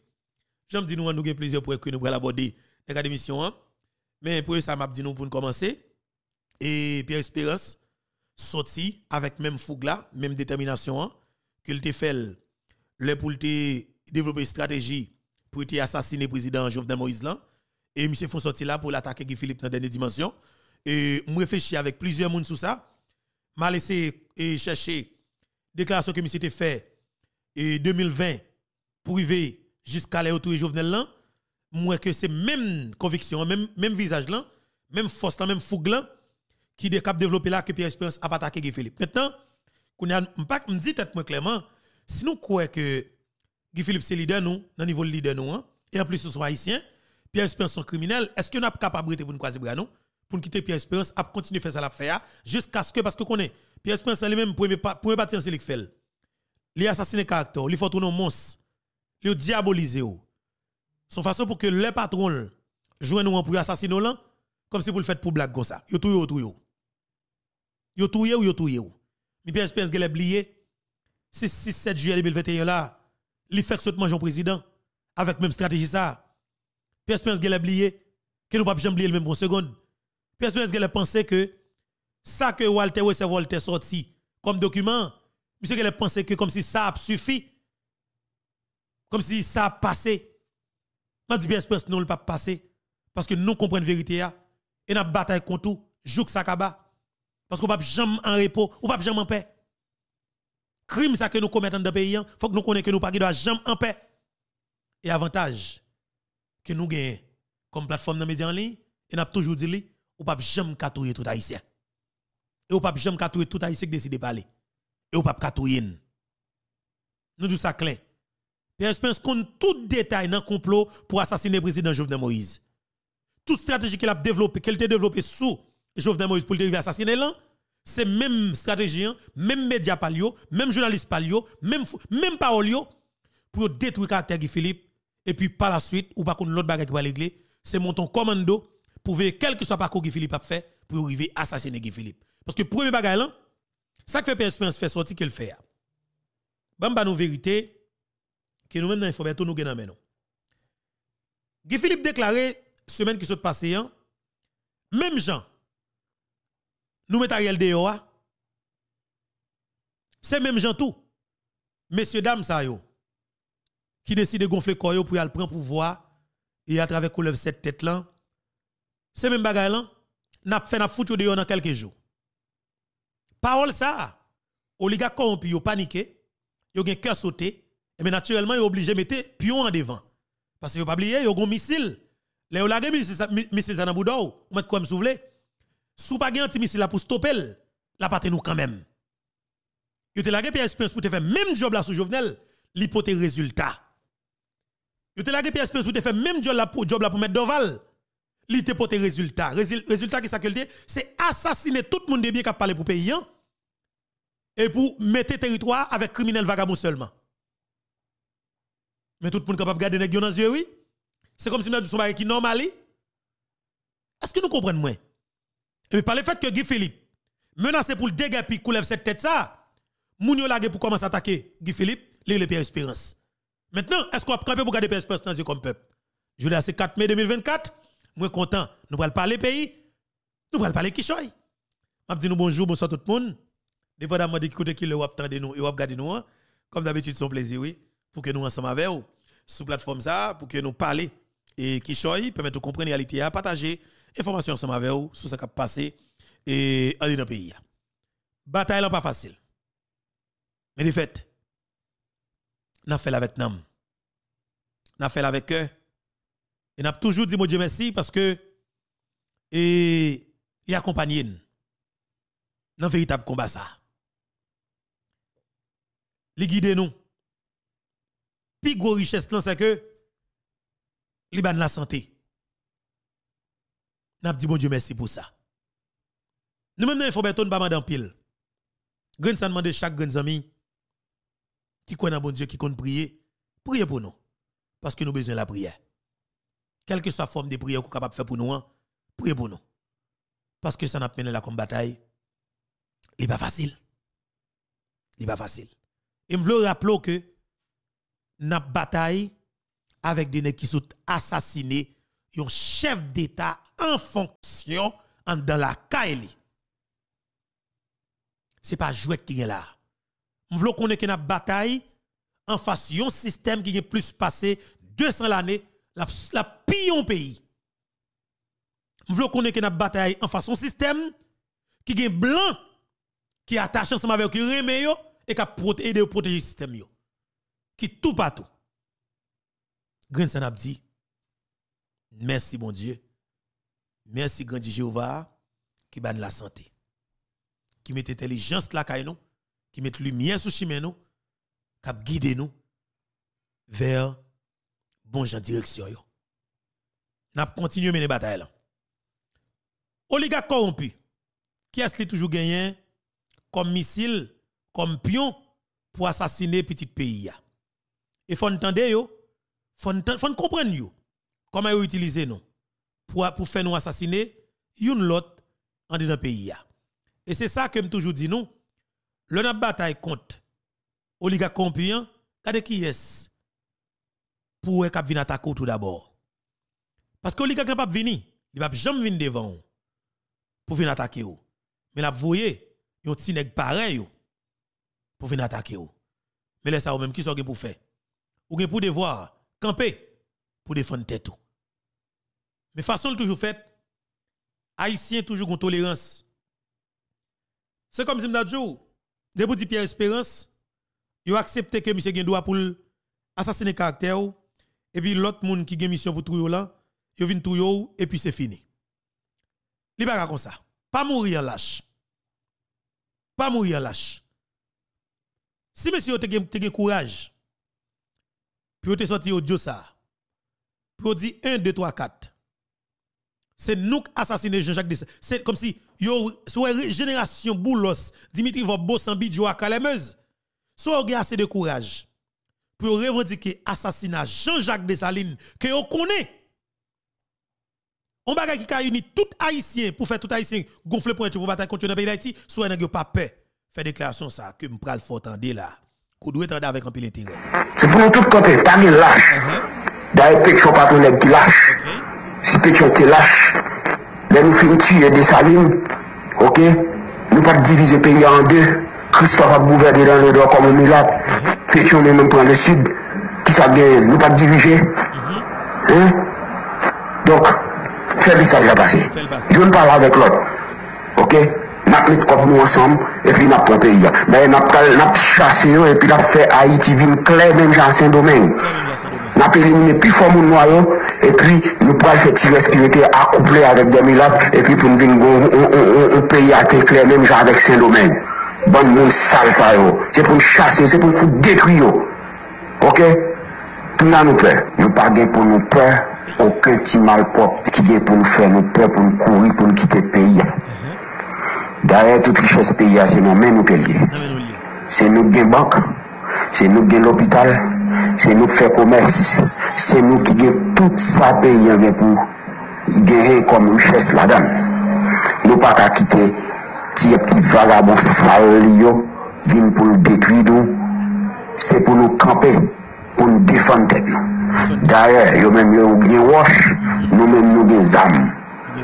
S2: J'aime dis nous nous avons plusieurs pour que nous allons aborder Hein. Mais pour ça, m'a dit nous pour commencer. Et Pierre Espérance sorti avec même fougue là, même détermination hein? qu'il te fait pour te développer stratégie pour te assassiner le président Jovenel Moïse Et monsieur font sorti là pour l'attaquer Guy Philippe dans la dernière dimension. Et je réfléchis avec plusieurs monde sur ça. M'a laissé et chercher déclaration que monsieur te fait en 2020 pour arriver jusqu'à l'autorité Jovenel Lan moi que c'est même conviction, même, même visage là, même force même fougue qui est développé développer là, que Pierre Espérance a attaqué Guy Philippe. Maintenant, je me dis tête clairement, si nous croyons que Guy Philippe c'est leader nous, dans niveau de leader nous, et en plus ce sont haïtiens, Pierre Espérance sont criminel, est-ce que nous avons capables de pour nous croiser bras nous? Pour quitter Pierre Espérance, à continuer à faire ça, faire jusqu'à ce que, parce que est Pierre Espérance est le même pour e premier battre en Fell, Il a assassiné caractère, il faut tourner un monstre, il a son façon pour que les patrons jouent nous en pour assassiner là comme si vous le faites pour blague comme ça yo touye ou touye ou yo touye ou yo touye ou mi pense espèce que oublié 6 6 7 juillet 2021 là li fait saute mangeon président avec même stratégie ça pense espèce que oublié que nous pas jamais oublier le même pour seconde pense espèce que pensé que ça que Walter Wesse Walter sorti comme document monsieur qu'elle pensé que comme si ça a suffi comme si ça a passé je dis bien non le pas passer parce que nous comprenons la vérité et nous bataille contre tout, jouk sakaba. parce qu'on pas jamais en repos, ou pas jamais en paix. Crime ça que nous commettons dans le pays, il faut que nous connaissions que nous pas jamais en paix. Et avantage que nous gagnons comme plateforme de médias en ligne, et nous avons toujours dit, ne pas jamais catouiller tout haïtien. Et ne pas jamais catouiller tout haïtien qui décide de parler. Et ou pas Nous disons ça clair. Pierre Pence compte tout détail dans le complot pour assassiner le président Jovenel Moïse. Toute stratégie qu'il a développée, qu'elle a développée sous Jovenel Moïse pour le dériver assassiner là, c'est même stratégie, hein, même média palio, même journaliste palio, même, même parolio, pour détruire le caractère de Philippe. Et puis par la suite, ou par contre l'autre bagage qui va régler, c'est monter commando pour veiller quel que soit parcours que Philippe a fait pour arriver à assassiner Guy Philippe. Parce que premier bagage là, ça que fait Pierre fait sortir qu'elle fait. Hein. Bamba nos vérité, que nous-mêmes dans Infoberto nous gagnons maintenant. Guy Philippe déclaré, semaine qui s'est passée hein, même gens, nous mettons Ariel dehors, hein. c'est même gens tout. Messieurs, dames, ça yo, qui décide de gonfler koyo pour aller prendre pouvoir, et à travers qu'on cette tête là, c'est même bagaille là, hein. n'a fait n'a foutu dehors dans quelques jours. Parole ça, oligarque corrompu, yo paniqué, yo gen cœur sauté, et eh bien naturellement, il est obligé de mettre pion en devant. Parce que vous pas oublié, il y a un missile. Là, il y a un missile dans le boudou. Vous mettez quoi, Si vous n'avez pas un missile pour stopper, la patte nous quand même. Vous avez la Pierre Espérance pour te faire même job là sous Jovenel, un résultat. Vous avez la Pierre Espérance pour te faire même job là pour, job là pour mettre Doval. un résultat. Résultat qui s'accueille, c'est assassiner tout le monde de bien qui a parlé pour pays. Hein, et pour mettre territoire avec criminels vagabonds seulement. Mais tout le monde est capable de garder les gens dans les yeux, oui. C'est comme si nous sommes qui normal. Est-ce que nous comprenons moins? Et par le fait que Guy Philippe menace pour le dégât puis coulève cette tête ça, Mounio lagé pour commencer à attaquer Guy Philippe, les le Pierre Espérance. Maintenant, est-ce qu'on a camper pour garder Espérance dans les yeux comme peuple? Je l'ai c'est 4 mai 2024. Moi content. Nous allons parler pays. Nous allons parler Kishoy. Je dis bonjour, bonsoir tout le monde. Dépendamment de qui qui le wap nous et wap garder nous. Hein. Comme d'habitude, son plaisir, oui pour que nous ensemble avec vous sous plateforme ça pour que nous parler et qui choy permettre de comprendre la réalité à partager information ensemble avec vous sur ce qui a passé et en dans pays. Bataille n'est pas facile. Mais de fait, n'a fait la Nous N'a fait avec eux. Et n'a toujours dit mon Dieu merci parce que et il accompagné dans véritable combat ça. les guide nous plus gros richesse c'est que les la santé. N'a dit bon Dieu merci pour ça. Nous même il faut mettre pas mal pile. Grand ça demande chaque grand ami qui connaît bon Dieu qui compte prier, priez pour nous parce que nous avons besoin de la prière. Quelle que soit la forme de prière qu'on capable de faire pour nous, hein, priez pour nous. Parce que ça n'a pas mené la bataille. Il n'est pas facile. Il n'est pas facile. Et je veux rappeler que n'a bataille avec des qui sont assassinés, un chef d'État en fonction dans la Kaeli. Ce n'est pas jouet qui est là. Nous voulons qu'on ait une bataille en face un système qui est plus passé 200 l'année, la, la pays. Nous voulons qu'on ait une bataille en face un système qui est blanc, qui est attaché ensemble avec un et qui a le système qui tout partout. Grinson a dit, merci mon Dieu, merci grand Dieu Jéhovah qui donne la santé, qui met intelligence la caille qui met lumière sous chemin nous, qui guide nous vers bon gens direction yo. N'a continué mener bataille là. Oligarque corrompu qui est-ce qui toujours gagné comme missile, comme pion pour assassiner petit pays ya. Et faut entendre yo, faut faut comprendre yo comment ils utilisé nous pour pour faire nous assassiner une l'autre en dedans pays Et c'est ça que me toujours dit nous, le n'a bataille contre oligarque y a qui est pour cap venir attaquer tout d'abord. Parce que oligarque pas venir, il va jamais venir devant pour venir attaquer Mais la voyez, yon petit nèg pareil pour venir attaquer Mais laissez ça même qui sont pour faire ou bien pour devoir camper pour défendre tête. Mais façon toujours faite, Haïtiens toujours ont tolérance. C'est comme si Mdadjou, oh, debout de Pierre Espérance, ils ont accepté que monsieur Gendoua pour assassiner caractère, et puis l'autre monde qui a mission pour trouyo là, ils tout trouyo et puis c'est fini. Il pas comme ça. Pas mourir lâche. Pas mourir lâche. Si monsieur a courage, vous vous sorti audio ça. Pour vous 1, 2, 3, 4. C'est nous qui assassinons Jean-Jacques Dessaline. C'est comme si, yo, soit génération Boulos, Dimitri Vobbo, Sambi, Joa, Kalemeuse, soit vous assez de courage pour revendiquer l'assassinat Jean-Jacques Dessaline que vous connaissez. On bagay qui a uni tout haïtien pour faire tout haïtien gonfler pour être pour battre contre le pays d'Haïti, soit n'a pas peur. Faire déclaration ça que me fort en là qu'on doit être avec un pile
S3: C'est pour nous tout côté, pas de lâche. Uh-huh. D'ailleurs, Pétion pas ton qui lâche. Si Pétion te lâche, ben nous finissons tuer des salines, ok? Nous pas diviser le pays en deux. Christophe a gouverné dans le droit comme un miracle. Uh-huh. Pétion même pour le sud. Qui ça gagne? Nous pas diriger. Uh-huh. Hein? Donc, fais le message à passer. Je ne parle avec l'autre. Ok? N ap mit kop nou ansanm, e pli n ap pran peyi ya. Baye, n ap chase yo, e pli n ap fè a iti vin kler menm jan sen domen. N ap peri nou ne pi fòmoun nou a yo, e pli nou pran fè ti respirete akouple adek demi la, e pli pou nou vin ou peyi a te kler menm jan adek sen domen. Bon nou sal sa yo. Se pou nou chase yo, se pou nou fòmoun detri yo. Ok? Pou nan nou pre. Nou par gen pou nou pre, ou kè ti mal pop, ki gen pou nou fè, nou pre pou nou kouri pou nou kite peyi ya. Derrière toute richesse pays, c'est nous mêmes nous C'est nous qui banque, c'est nous qui l'hôpital, c'est nous qui fait commerce, c'est nous qui avons tout ça pays pour guérir comme richesse la dedans Nous pas qu'à quitter petit petits vagabonds salio vient pour nous détruire C'est pour nous camper, pour nous défendre. D'ailleurs, nous même nous avons des roches, nous même des âmes.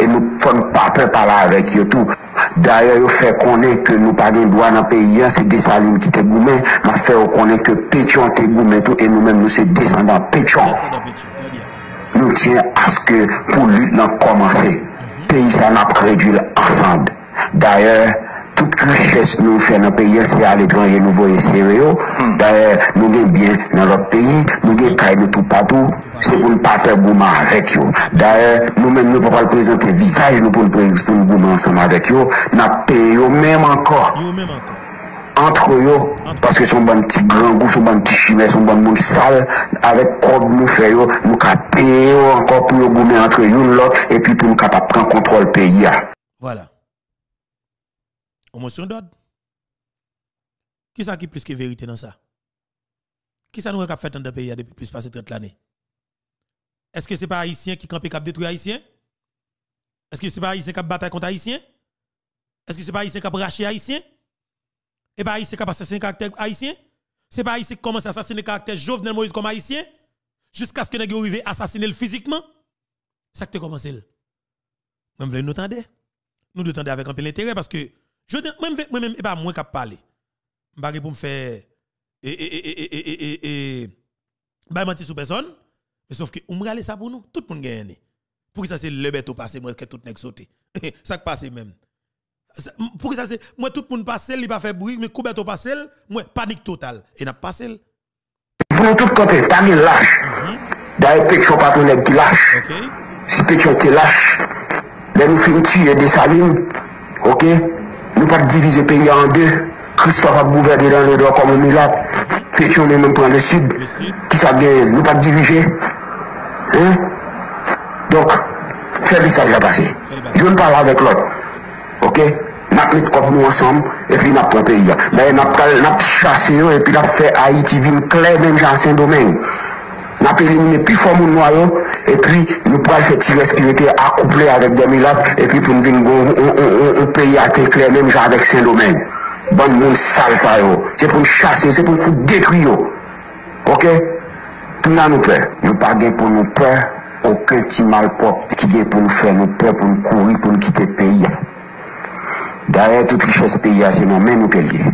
S3: Et nous ne faisons pas peur parler avec eux tout. D'ailleurs, il fait connaître que nous pas de droit dans le pays, hein. c'est des salines qui te gourmet, mais fait connaître que Pétion était goumé tout, et nous-mêmes, nous sommes descendants Pétion. Nous tient à ce que pour lutte nous commencé. Mhm. Pays ça n'a pas réduit ensemble. D'ailleurs, toute richesse nous faire dans pays, c'est à l'étranger, nous voyons sérieux. D'ailleurs, hmm. ben, nous sommes bien dans notre pays, nous sommes très de tout partout, c'est pour ne pas faire gourmand avec eux. D'ailleurs, ben, nous-mêmes, nous ne pouvons pas présenter visage, nous pour nous gourmand ensemble avec eux, nous payons eux même encore. Entre eux, parce que son bon petit grand goût, son bon petit chimère, son bon monde sale, avec quoi nous faisons, nous payons encore pour nous gourmer entre eux l'autre, et puis pour nous capter prendre contrôle du pays.
S2: Voilà en motion d'ordre. Qui ça qui plus que vérité dans ça? Qui ça nous a fait dans le pays depuis plus de 30 ans? Est-ce que ce n'est pas Haïtien qui a détruit détruit Haïtien? Est-ce que ce n'est pas Haïtien qui bataille contre Haïtien? Est-ce que ce n'est pas Haïtien qui a raché Haïtien? Et pas Haïtien qui assassiné caractère Haïtien? n'est pas Haïtien qui commence à assassiner caractère Jovenel Moïse comme Haïtien? Jusqu'à ce que nous arrivions à assassiner physiquement? Ça qui a commencé. Même vous nous attendre. Nous nous attendons avec un peu l'intérêt parce que Mo mwen vek, mwen mwen e pa mwen kap pale Bagri pou mfe e e, e, e, e, e, e, e Bay mati sou peson E saf ki mwen gale sa pou nou, tout mwen genye Pou ki sa se le betou pase, mwen ke tout nek sote (laughs) Sak pase mwen Pou ki sa se, mwen tout mwen pase Li pa fe brouik, mwen kou betou pase Mwen panik total, e na pase
S3: Pou ki sa se, mwen tout mwen kote, tanil laj mhm. Da e pek chon pa pou nek di laj Si pek chon te laj Ben ou fin ti e desalim Ok nous pas diviser le pays en deux. Christophe a gouverné dans le droit comme un miracle. Pétion est même pour le sud. Qui ça ne nous pas diriger. Hein? Donc, fais le ça déjà passer. Je ne parle avec l'autre. Ok? Nous mis comme nous ensemble et puis nous pris le pays. Mais nous avons chassé et puis nous fait Haïti ville claire même dans Saint-Domingue. Nous pas plus fort mon noir, et puis nous prenons faire tirer ce qui était accouplé avec des miracles, et puis pour nous venir au pays à clair, même avec Saint-Domingue. Bon monde sale ça oh. C'est pour nous chasser, c'est pour nous détruire. Oh. Ok? Pour nous peur. Nous pas pour nous peur, aucun petit mal propre qui vient pour nous faire nous peur, pour nous courir, pour nous quitter le pays. Hein. Derrière toute richesse pays, hein, c'est nous-mêmes nous payons.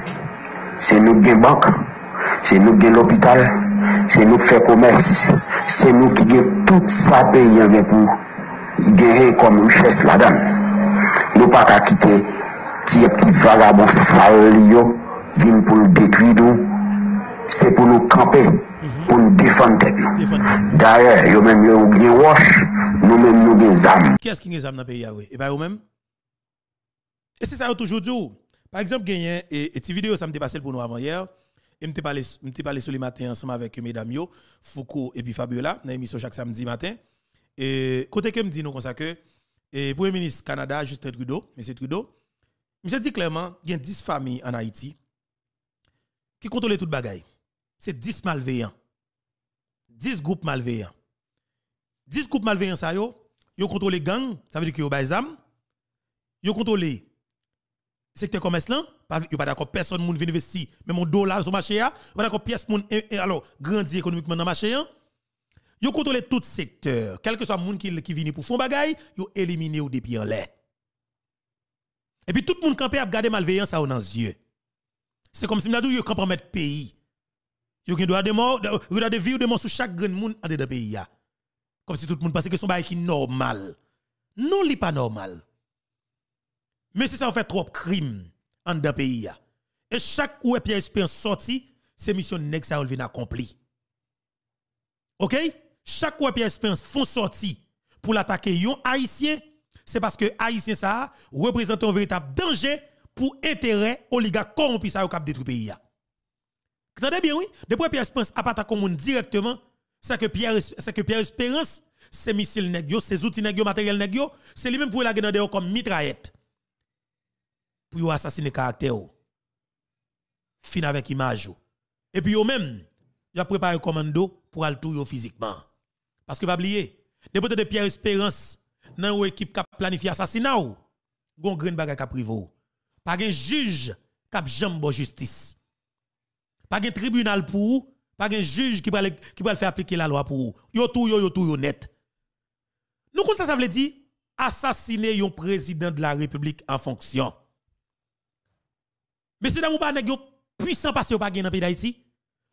S3: C'est nous qui banque, c'est nous qui l'hôpital, Se nou fe komers, se nou ki ge tout sa pe yon gen pou genye kon mches la dan. Nou pa ta kite tiye pti vagabon sa ol yo, vin pou l detuid ou, se pou nou kampe,
S2: pou l defante. Daya, yo menm yo ou gen wash, nou menm nou gen zam. Ki as ki gen zam nan pe yon we? E ba yo menm? E se sa yo toujou di ou? Par ekzamp genyen, e, e ti video sa m depase l pou nou avan yer, Et je parlé sur les matin ensemble avec mesdames yo, Foucault et puis Fabiola, dans l'émission chaque samedi matin. Et côté que me dit nous comme ça que et Premier ministre Canada Justin Trudeau, Monsieur Trudeau, Monsieur dit clairement, il y a 10 familles en Haïti qui contrôlent toute bagaille. C'est 10 malveillants. 10 groupes malveillants. 10 groupes malveillants ça yo, yo contrôlent gangs, ça veut dire que yo baizam, yo contrôlent secteur là a pas d'accord, personne moun vient investir, ...mais mon dollar sur marché a, pas d'accord pièce moun eh, eh, alors grandit économiquement dans marché il hein. Yo contrôle tout secteur, quel que soit le monde qui vient pour faire bagay, yo éliminer ou depuis en l'air. Et puis tout le monde campé a regarder malveillance à dans yeux. C'est comme si m'a dit yo mettre pays. ...il gen a de mort, de ou de mort sur chaque grand moun pays Comme si tout le monde pensait que son bail qui normal. Non, n'est pas normal. Mais si ça en fait trop crime en pays Et chaque où Pierre Espérance sorti, c'est mission nèg ça vient accompli. OK Chaque où Pierre Espérance font sorti pour l'attaquer yon haïtien, c'est parce que haïtien ça représente un véritable danger pour intérêt oligarque corrompu ça au cap détruire pays Entendez bien oui, depuis Pierre Espérance a pas attaqué directement, c'est que Pierre c'est que Pierre Espérance ses missiles nèg yo, outils nèg yo, matériel nèg yo, c'est lui même pour la dans comme mitraillette pour assassiner caractère. Fin avec image. Et puis, yo même, vous a préparé commando pour aller tout physiquement. Parce que, pas oublier, des de Pierre Espérance, dans une équipe qui a planifié l'assassinat, ou, gon green bagage qui a Pas un juge qui a justice. Pas un tribunal pour pas un juge qui va qui faire appliquer la loi pour yo tout yo yo tout yo net nous comme ça ça veut dire assassiner un président de la république en fonction mais c'est dans mon pas puissant parce que pas dans le pays d'Haïti.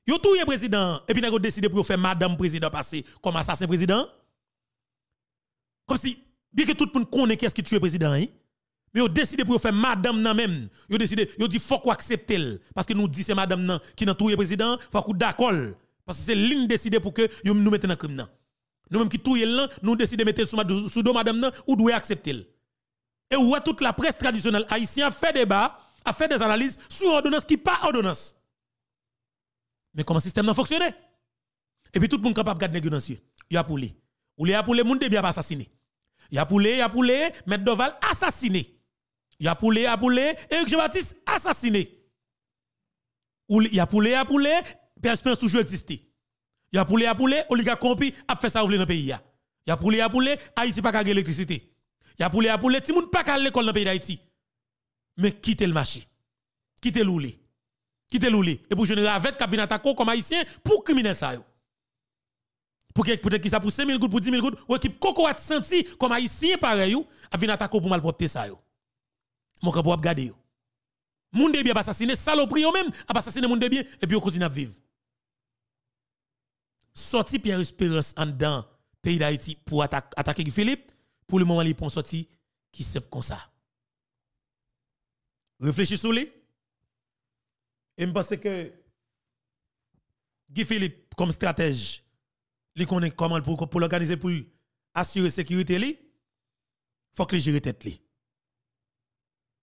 S2: Yo le président et puis n'ego décidé pour faire madame président passer comme assassin président. Comme si bien que tout le monde connaît qui est-ce qui tue président hein? Mais vous décidé pour faire madame nan même. Yo décidé, yo dit faut qu'on accepte parce que nous que c'est madame nan qui n'a le président, faut qu'on d'accord parce que c'est ligne décidé pour que nous mette dans crime Nous même qui touye là, nous décidé mettre sous sous madame nan ou doit accepter. Et ouais toute la presse traditionnelle haïtienne fait débat à faire des analyses sur ordonnance qui pas ordonnance. Mais comment le système n'a fonctionné Et puis tout le monde capable de garder les Il y a pour lui. il y a pour les monde bien assassiné. Il y a pour les, il y a pour les, M. Doval assassiné. Il y a pour les, il y a pour les, Eric Jean-Baptiste assassiné. il y a pour les, il y a pour les, Perspérance toujours existé. Il y a pour les, il y a pour les, oligarque corrompu a fait ça dans le pays. Il y a pour les, il y a pour les, Haïti pas d'électricité. Il y a pour les, il y a pour tout pas l'école dans le pays d'Haïti mais quittez le marché. Quittez l'oulé. Quittez l'oulé. Et pour je ne avec cabine comme haïtien pour criminer ça Pour que peut-être qui ça pour gouttes pour 10 000 gouttes ou équipe coco a senti comme haïtien pareil ou a venir attaquer pour malpropreté ça yo. Mon camp pour regarder yo. Moun de bien assassiné saloperie même, a assassiné moun de bien et puis on continue à vivre. Sorti Pierre Espérance en dedans pays d'Haïti pour attaquer Philippe, pour le moment ils sont sorti qui fait comme ça réfléchis sur lui. Et je pense que Guy Philippe, comme stratège, lui connaît comment pour, pour l'organiser, pour assurer la sécurité, il faut que gère tête.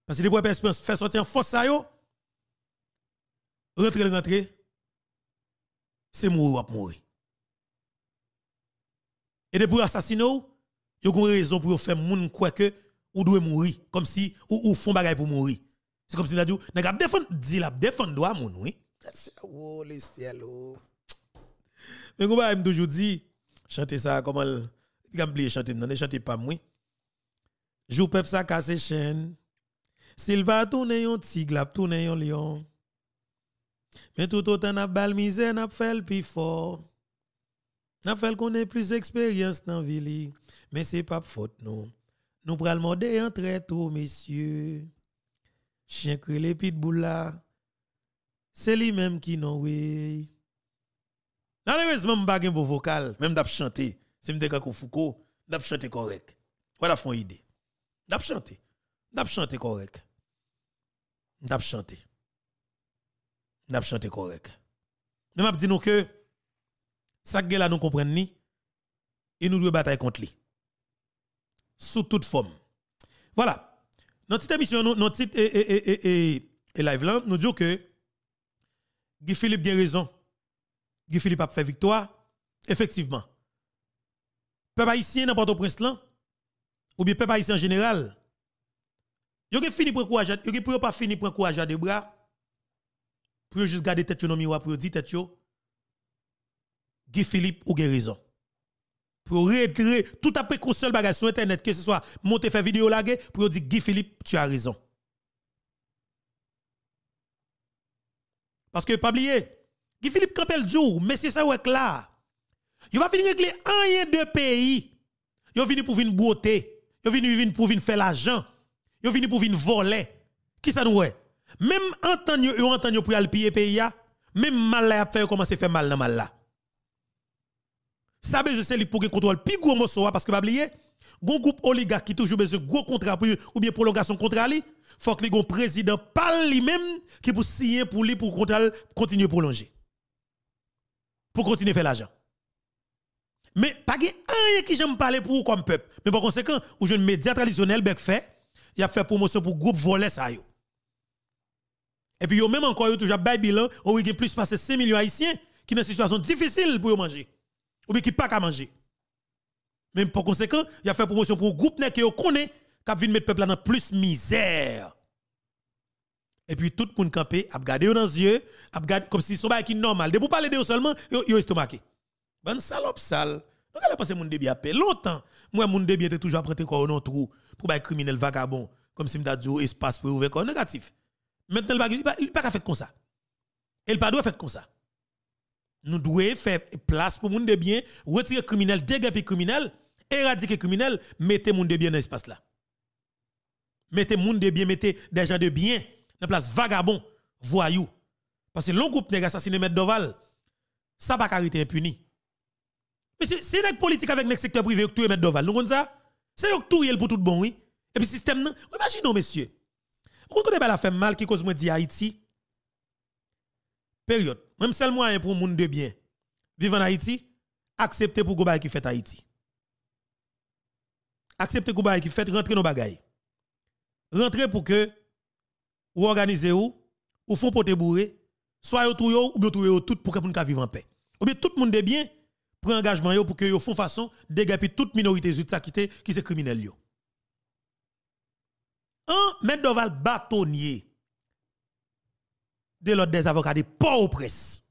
S2: Parce que les bois faire sortir en force rentrer, rentrer, c'est mourir ou mourir. Et pour pour il y a une raison pour faire moun que ou doit mourir, comme si ou, ou font bagay pour mourir. C'est comme si la n'a pas défendu, dit la défendu doit mon, oui. Oh, le ciels, Mais vous bah, m'avez toujours dit, chantez ça comme elle. Il a oublié chanter, non, ne chantez pas moi. Jou pep sa casse chaîne. S'il va tourner yon tigre, l'a tourner yon lion. Mais tout autant n'a bal misère, n'a fait le plus fort. N'a fait qu'on ait plus d'expérience dans la ville. Mais c'est pas faute, non. Nous prenons le modèle en très tôt, messieurs chien crélé pitbull là, c'est lui-même qui non oui. Malheureusement, je pas beau vocal, même d'ap chanter. Si je Foucault, d'ap chanter correct. Voilà, font idée. D'ap chanter. D'ap chanter correct. D'ap chanter. D'ap chanter correct. Mais ma dit nous que, ça que là nous comprenons ni, et nous devons battre contre lui. Sous toute forme. Voilà. Dans cette émission, notre dans petite et, et, live là, nous disons que Guy Philippe a raison. Guy Philippe a fait victoire. Effectivement. Peu pas ici, n'importe au prince là, ou bien pas ici en général, il Philippe fini pour courage, pas fini pour courage des bras. Pour juste garder tête yo dans miroir pour dire tête Guy Philippe ou raison pour retirer tout après qu'on seul bagage sur internet que ce soit monter faire vidéo laguer pour dire Guy Philippe tu as raison parce que pas oublier Guy Philippe Campbell jour mais c'est ça ouais là il va finir régler rien de pays il venu pour venir beauté il venu pour venir faire l'argent il venu pour venir voler qui ça nous est même entendre entendre pour aller payer pays même mal là faire commencer faire mal dans mal là ça besoin c'est pour contrôle plus gros morceau hein, parce que pas oublier gros groupe oligarque qui toujours besoin gros contrat ou bien son contrat Il faut que le président parle lui-même qui pour signer pour lui pour continuer prolonger pour continuer faire l'argent mais pas rien qui j'aime parler pour vous comme peuple mais par conséquent ou les média traditionnel bec fait il a fait promotion pour groupe volet ça et puis yo même encore yo toujours bail bilan ou y a plus de 5 millions haïtiens qui dans une situation difficile pour manger ou bien qui pas qu'à manger. Même pour conséquent, il a fait promotion pour un groupe qui connaît, qui vient mettre le peuple dans plus misère. Et puis tout le monde campé, a regardé dans les yeux, a comme si c'était qui normal. De vous parler de seulement, yo estomacé. Bonne salope sale. Donc elle a passé mon débit à paix. Longtemps, moi mon débit était toujours apprêté corps non trou pour un criminel vagabond comme si m'ta dit oh, espace pour ouvrir corps négatif. Maintenant il pas qu'à faire comme ça. Il a pas doit faire comme ça nous devons faire place pour monde de bien, retirer les criminel, dégager criminels, éradiquer les criminel, mettez monde de bien dans l'espace là. Mettez monde de bien, mettez des gens de bien dans place vagabond, voyou. Parce que le groupe nèg assassiné Maître Doval, ça pas été impuni. Mais c'est une politique avec le secteur privé qui Maître Doval, nous comprenons ça C'est tout pour tout bon oui. Et puis le système non, imaginez, messieurs. Vous connaissez pas la femme mal qui cause moi dit Haïti. Période même seul moyen pour monde de bien vivre en Haïti, accepter pour gobay qui fait Haïti. Accepter gobay qui fait rentrer nos bagailles. Rentrer pour que ou organiser ou ou font pote bourré, soit ou trouyo ou bien trouyo tout pour que nous ka vivre en paix. Ou bien tout le monde de bien prend engagement pour que yo font façon dégager toute minorité qui qui c'est criminel yo. Un maître d'oval bâtonnier de l'ordre des avocats de port au presse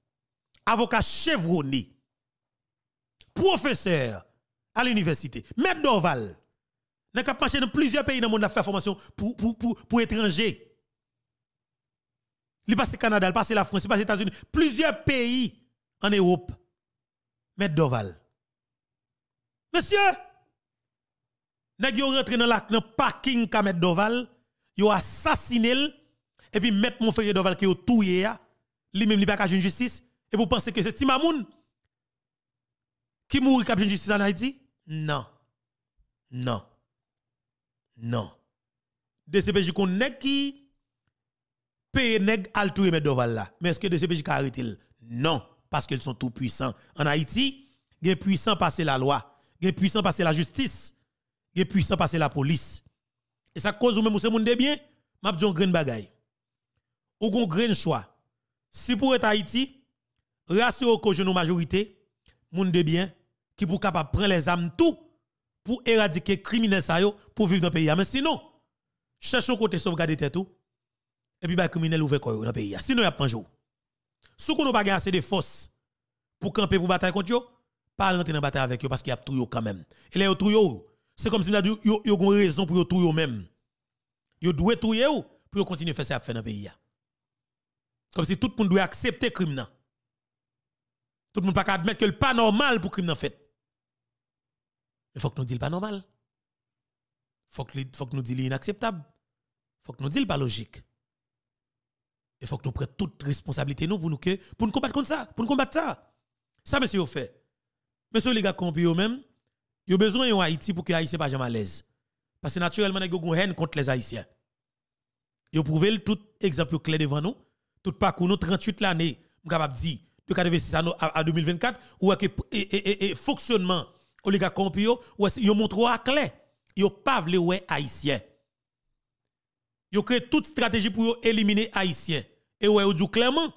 S2: avocats chevronnés, professeurs à l'université, maître d'Oval. n'a pas marché dans plusieurs pays dans le monde faire formation pour, pour, pour, étrangers. Il passe le Canada, il passe la France, il passe les États-Unis, plusieurs pays en Europe. Maître Doval. Monsieur, n'a yo rentré dans la parking ka Maître Doval, a assassiné et puis mettre mon frère Doval qui est tout hein, lui-même il pas qu'à justice et vous pensez que c'est Timamoun qui mourit de justice en Haïti Non. Non. Non. DCPJ qu'on qui paye nèg al de Doval là. Mais est-ce que DCPJ a arrêté Non, parce qu'ils sont tout puissants en Haïti, est puissant passer la loi, est puissant passer la justice, est puissant passer la police. Et ça cause ou même ou se moun de bien, m'a dit un grain bagay ou gon grand choix. Si pour être Haïti, rassurez que jeune majorité, moun de bien, qui pour capable prendre les armes tout pour éradiquer criminels pour vivre dans le pays. Ah, mais sinon, cherchez côté sauvegarder tête tout et puis les bah, criminels ouve quoi dans le pays. Ah, sinon y a pas jour. Sou qu'on pas assez de force pour camper pour bataille contre yo, pas rentrer dans bataille avec eux parce qu'il y a tout quand même. Et là tout yo, c'est comme si on a dit yo, yo, raison pour yo tout yo même. Yo doit tout yo pour continuer à faire ça faire dans le pays. Ah. Comme si tout le monde doit accepter le crime. Tout le monde ne peut pas admettre que le pas normal pour le crime fait. Il faut que nous disions pas normal. Il faut que nous disions inacceptable. Il faut que nous disions pas logique. Il faut que nous prenions toute responsabilité nous pour nous que pour combattre contre ça, pour nous combattre ça. Ça monsieur fait. Monsieur les gars compris vous même, Vous besoin d'un Haïti pour que soient pas jamais à l'aise. Parce que naturellement, vous avez une haine contre les Haïtiens. Vous pouvez tout exemple clair devant nous tout parcours nous 38 l'année, on capable dire de 86 à 2024 ou que et, fonctionnement oligarque kompio, ou yon montre à clair, yo pas vle haïtiens. haïtien. Yo créé toute stratégie pour éliminer haïtien et ouais ou dit clairement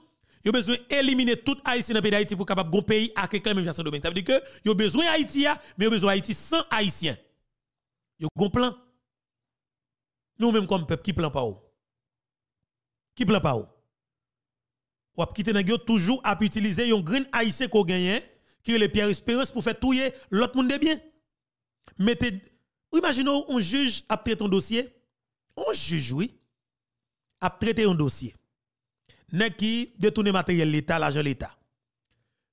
S2: ont besoin éliminer tout haïtien dans pays d'Haïti pour capable gon pays à quelqu'un même ce Domaine. Ça veut dire que ont besoin Haïti mais ont besoin d'Haïti sans haïtien. Yo un plan. Nous même comme peuple qui plan pas ou. Qui plan pas ou ou ap kite nan toujours ap utiliser yon green haïtien qu'on gagnant qui est le Pierre Espérance pour faire touyer l'autre monde de bien. Mettez imaginez un juge a traité un dossier. Un juge oui a traité un dossier. Nèg qui détourner matériel l'état, l'argent l'état.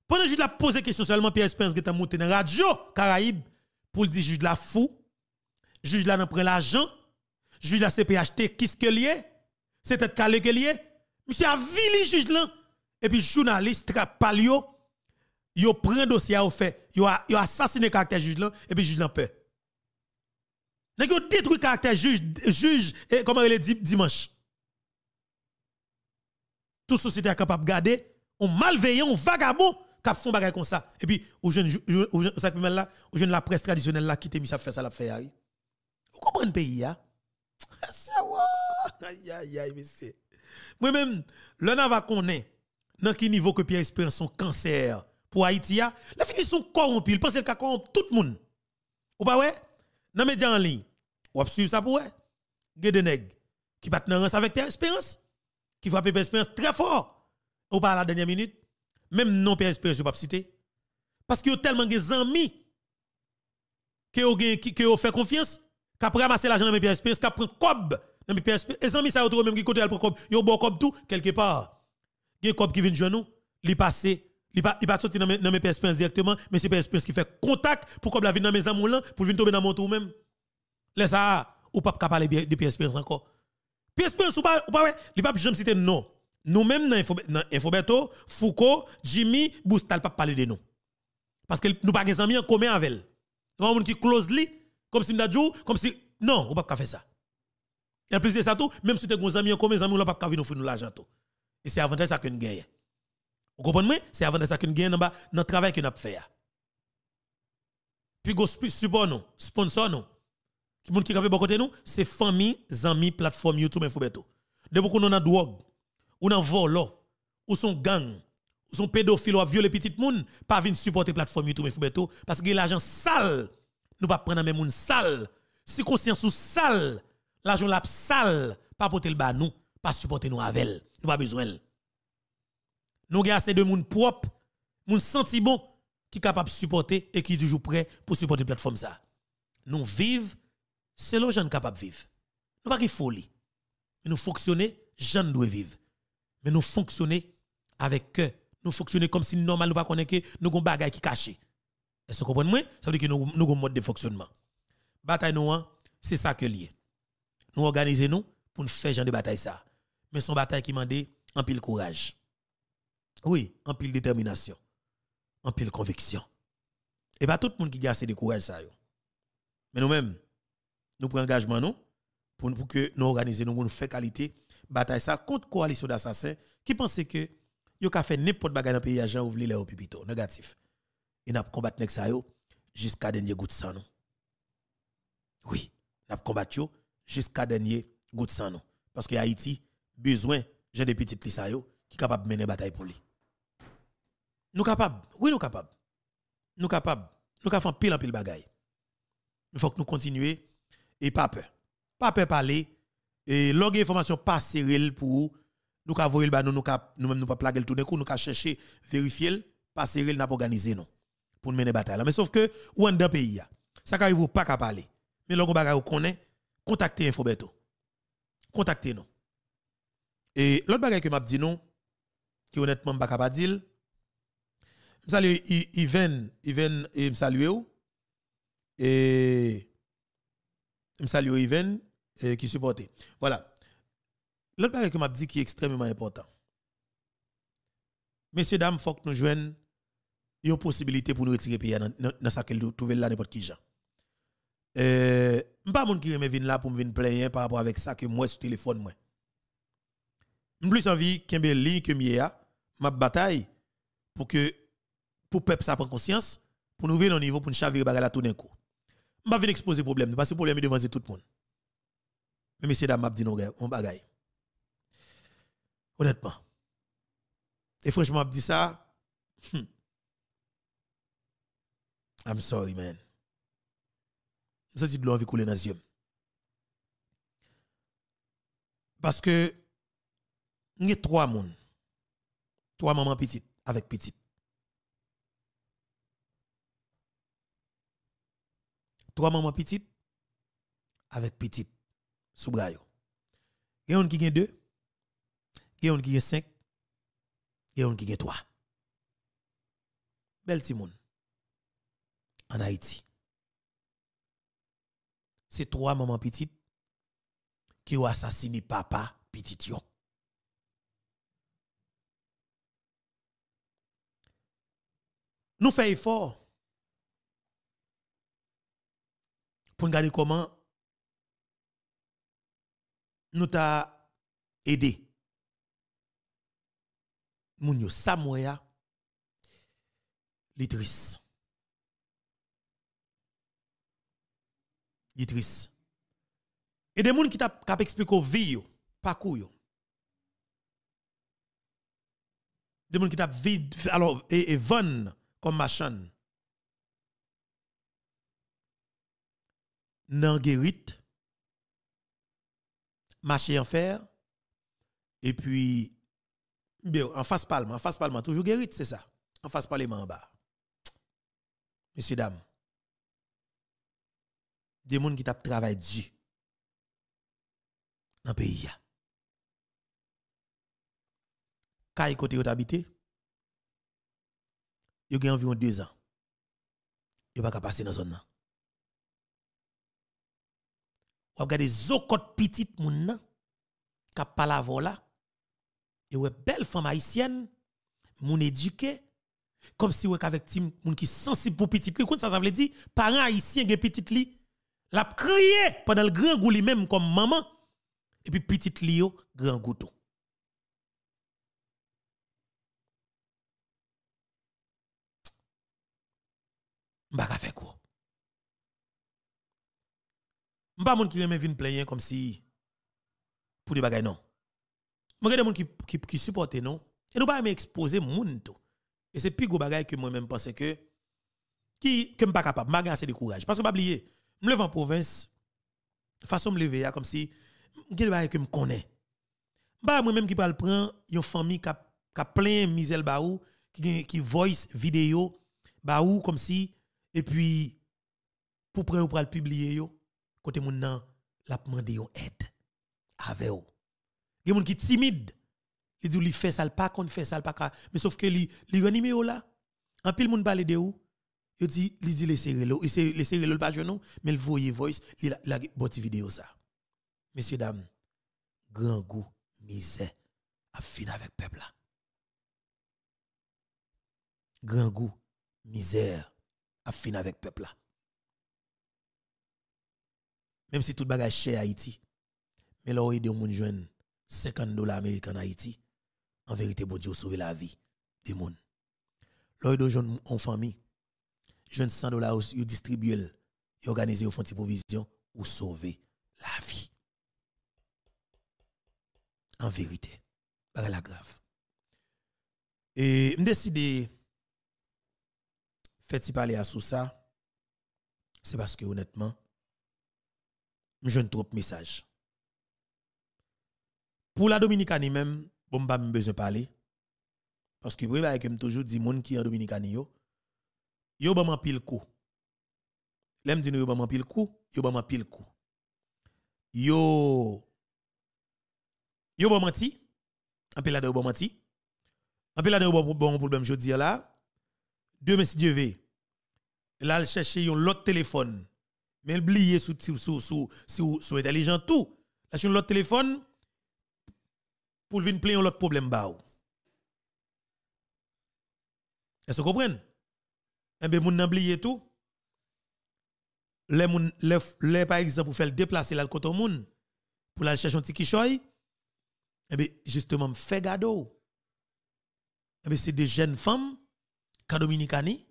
S2: Pendant juge la pose question seulement Pierre Espérance qui est monté dans radio Caraïbe pour dire juge la fou. Juge là n'en prend l'argent. Juge la CPHT qu'est-ce que lié? C'est être calé que lié. Monsieur a vili juge là. Et puis journaliste trapalio, yo prend dossier au fait, yo a yo assassiné caractère juge là et puis juge là peur. Nèg yo détruit caractère juge juge et comment il dit dimanche. Toute société est capable de garder on malveillant, on vagabond qui font bagay comme ça. Et puis ou jeune ou là, ou jeune la presse traditionnelle là qui t'a mis ça faire ça la faire. Vous comprenez le pays hein? là (laughs) Aïe aïe aïe monsieur. Moi-même, l'on va est dans quel niveau que Pierre Espérance son cancer pour Haïti, ah, les ils sont corrompus. Ils pensent qu'ils corrompent tout le monde. Ou pas, ouais? Dans les médias en ligne, ou suivre ça pour ouais? de nèg qui bat dans avec Pierre Espérance, qui frappe Pierre Espérance très fort. Ou pas à la dernière minute, même non Pierre Espérance, pas citer, Parce que ont tellement des amis que ont fait confiance, qu'après ramasser l'argent de Pierre Espérance, qu'après cob dans PSP, et amis ça autour même qui côté il y a un bon cop tout quelque part. Gè cop qui vient jouer nous, il passé, ils pas il pas sorti dans mes PSP directement, mais c'est PSP qui fait contact pour cop la vie dans mes amours pour venir tomber dans mon tour même. Laisse ça ou pas capable parler de PSP encore. PSP ou pas ou pas ouais, pas jamais citer non. nous même dans Infobeto Foucault, Jimmy, Boustal pas parler de nous. Parce que nous pas des amis en commun avec elle. Nous avons qui close comme si nous comme si non, on pas faire ça. Et en plus de ça tout, même si tu as des amis en commun, amis ne peuvent pas venir nous l'argent tout. Et c'est avant ça que guerre Vous comprenez C'est avant ça que nous gagnons dans le travail que a fait. Puis, go support nous, sponsor nous. Qui monde qui capable bon côté nous, c'est famille, amis, plateforme YouTube mais info beto. De beaucoup nous dans drogue, ou dans vol, ou son gang, ou son pédophile ou violer petit monde, pas venir supporter plateforme YouTube mais info beto parce que l'argent sale, nous pas prendre même moun sale. Si conscience ou sale, l'argent la sale, pas porter le nous, pas supporter nous avec elle. Nous pas besoin. Nous avons assez de monde propre, monde senti bon, qui est capable de supporter et qui est toujours prêt pour supporter la plateforme ça. Nous vivons selon les gens capables de vivre. Nous pas de folie. Nous fonctionnons, gens doivent vivre. Mais nous fonctionnons avec eux. Nous fonctionnons comme si normal nous pas connaît que nous avons bagaille qui caché. Est-ce que vous comprenez Ça veut dire que nous avons un mode de fonctionnement. Bataille nous, hein, c'est ça que lié nous organiser nous pour nous faire genre de bataille ça. Mais son bataille qui m'a dit en pile courage. Oui, en pile détermination. En pile conviction. Et pas tout le monde qui a assez de courage ça Mais nous-mêmes, nous prenons engagement nous pour, que nous organiser nous pour nous faire qualité bataille ça contre coalition d'assassins qui pensait que yo ka fait n'importe bagarre dans pays agent ou les au pipito négatif. Et n'a combattre nek ça yo jusqu'à dernier goutte sang. Oui, n'a combattu jusqu'à dernier goutte sans nous. Parce que Haïti, besoin, j'ai des petites lissayo qui capables de mener bataille pour lui. Nous capables, oui nous capables. Nous capables, nous capables pile en pile bagaille. Il faut que nous continuions et pas peur. Pas peur parler et log information pas sérieuse pour nous ka nous nous nous nous pas plaguer tout d'un coup nous ka chercher vérifier pas sérieux n'a pas organisé non pour mener bataille mais sauf que ou en pays ça que vous pas qu'à parler mais l'information bagaille on connaît contactez Infobeto. Contactez nous. Et l'autre bagage que m'a dit nous, qui honnêtement m'a pas dire, je salue Yven, Yven, et je salue et je salue Yven qui supporte. Voilà. L'autre bagage que m'a dit qui est extrêmement important. Messieurs, dames, il faut que nous jouions une possibilité pour nous retirer pays dans, ce que nous trouvons là n'importe qui gens. Euh, pas monde qui reme venir là pour me venir par rapport avec ça que moi sur téléphone moi. plus envie li que Mia ma bataille pour que pour peuple ça prend conscience pour nous venir au niveau pour nous chavirer bagarre la tout d'un coup. pa venir exposer problème parce que problème est devant tout le monde. Mais messieurs dames m'a dit non on bagaille. Honnêtement. Et franchement m'a dit ça. Je hmm. I'm sorry man. Je dit de l'envie couler dans les yeux. Parce que, il y a trois personnes. Trois mamans petites avec petites. Trois mamans petites avec petites. Sous Il y a un qui a deux. Il y a qui a cinq. Il y a qui a trois. belle Timoun. En Haïti c'est trois mamans petites qui ont assassiné papa petit yon. Nous faisons effort pour garder comment nous t'a aidé. Mounio Samoya, l'Idriss. Et des gens qui t'a expliqué vie, pas cool. Des gens qui t'a vide, alors, et, et van comme machin. Nan guérite, Marché en fer, et puis, bien, en face parlement, en face parlement, toujours guérite, c'est ça. En face parlement en bas. Messieurs, dames des gens qui travaillent dur dans le pays. Quand ils où habité, ils ont environ deux ans. ils ne sont pas passés dans la zone. Ou regardez des Petit Moun, qui parle avant là, et ou belle femme haïtienne, moun éduqué, comme si ou avec gens qui sensible pour petit li, ça veut dire, parents haïtiens qui petit li, l'a crié pendant le grand goût même comme maman et puis petite Lio grand goutou. vais pas faire quoi pas moun qui remet vinn comme si pour des bagages non. Moi des monde qui qui non et nous pas exposer moun tout. Et c'est plus gros que moi-même pensais que qui que pas capable, m'a assez de courage parce que pas oublier me lève en province, façon me lever, comme si, je ne que me connaît Bah, moi-même qui parle prend, une famille qui a plein misel baou, qui, qui voice vidéo, baou, comme si, et puis, pour prendre pour le publier, yo côté mon nan, la demandé une aide avec eux. Il y a des timide, qui timide il Ils disent, ils font ça, qu'on ne font pas, mais sauf que ils reniment là. En pile, monde parler de où Yo di, li di le bon seri lo, le seri lo l pa jwen nou, men l voye voice, li la boti video sa. Mese dam, gran gou, mize, ap fin avèk pepla. Gran gou, mize, ap fin avèk pepla. Menm se tout bagaj chè Haiti, men lor y de moun jwen, sekand do la Amerikan Haiti, an verite bon di yo souve la vi, di moun. Lor y do jwen moun fami, jeune 100 dollars, vous distribuez, vous organisez, vous font provision, pour sauver la vie. En vérité, par la grave. Et je décide, de y parler à Sousa, ça, c'est parce que honnêtement, je ne trouve message. Pour la Dominicanie même, bon, pas besoin de parler. Parce que, voyez bah, que toujours dit, les qui sont en Dominicanie, yo ba man pile coup l'aime dit yo ba man pile coup yo ba man pile coup yo yo ba menti en pile là yo ba menti en pile là yo bon problème je dis là demain si Dieu veut là il cherche un autre téléphone mais il oublié sous sous sous sous sous intelligent tout là sur l'autre téléphone pour venir plein l'autre problème ba est-ce que vous comprenez et eh bien, moun n'oubliez tout. Les moun, par exemple, pour faire déplacer là, le moun, pour la chercher un petit kichoy, eh bien, justement, fait gado. Eh bien, c'est des jeunes femmes, qui Dominicani,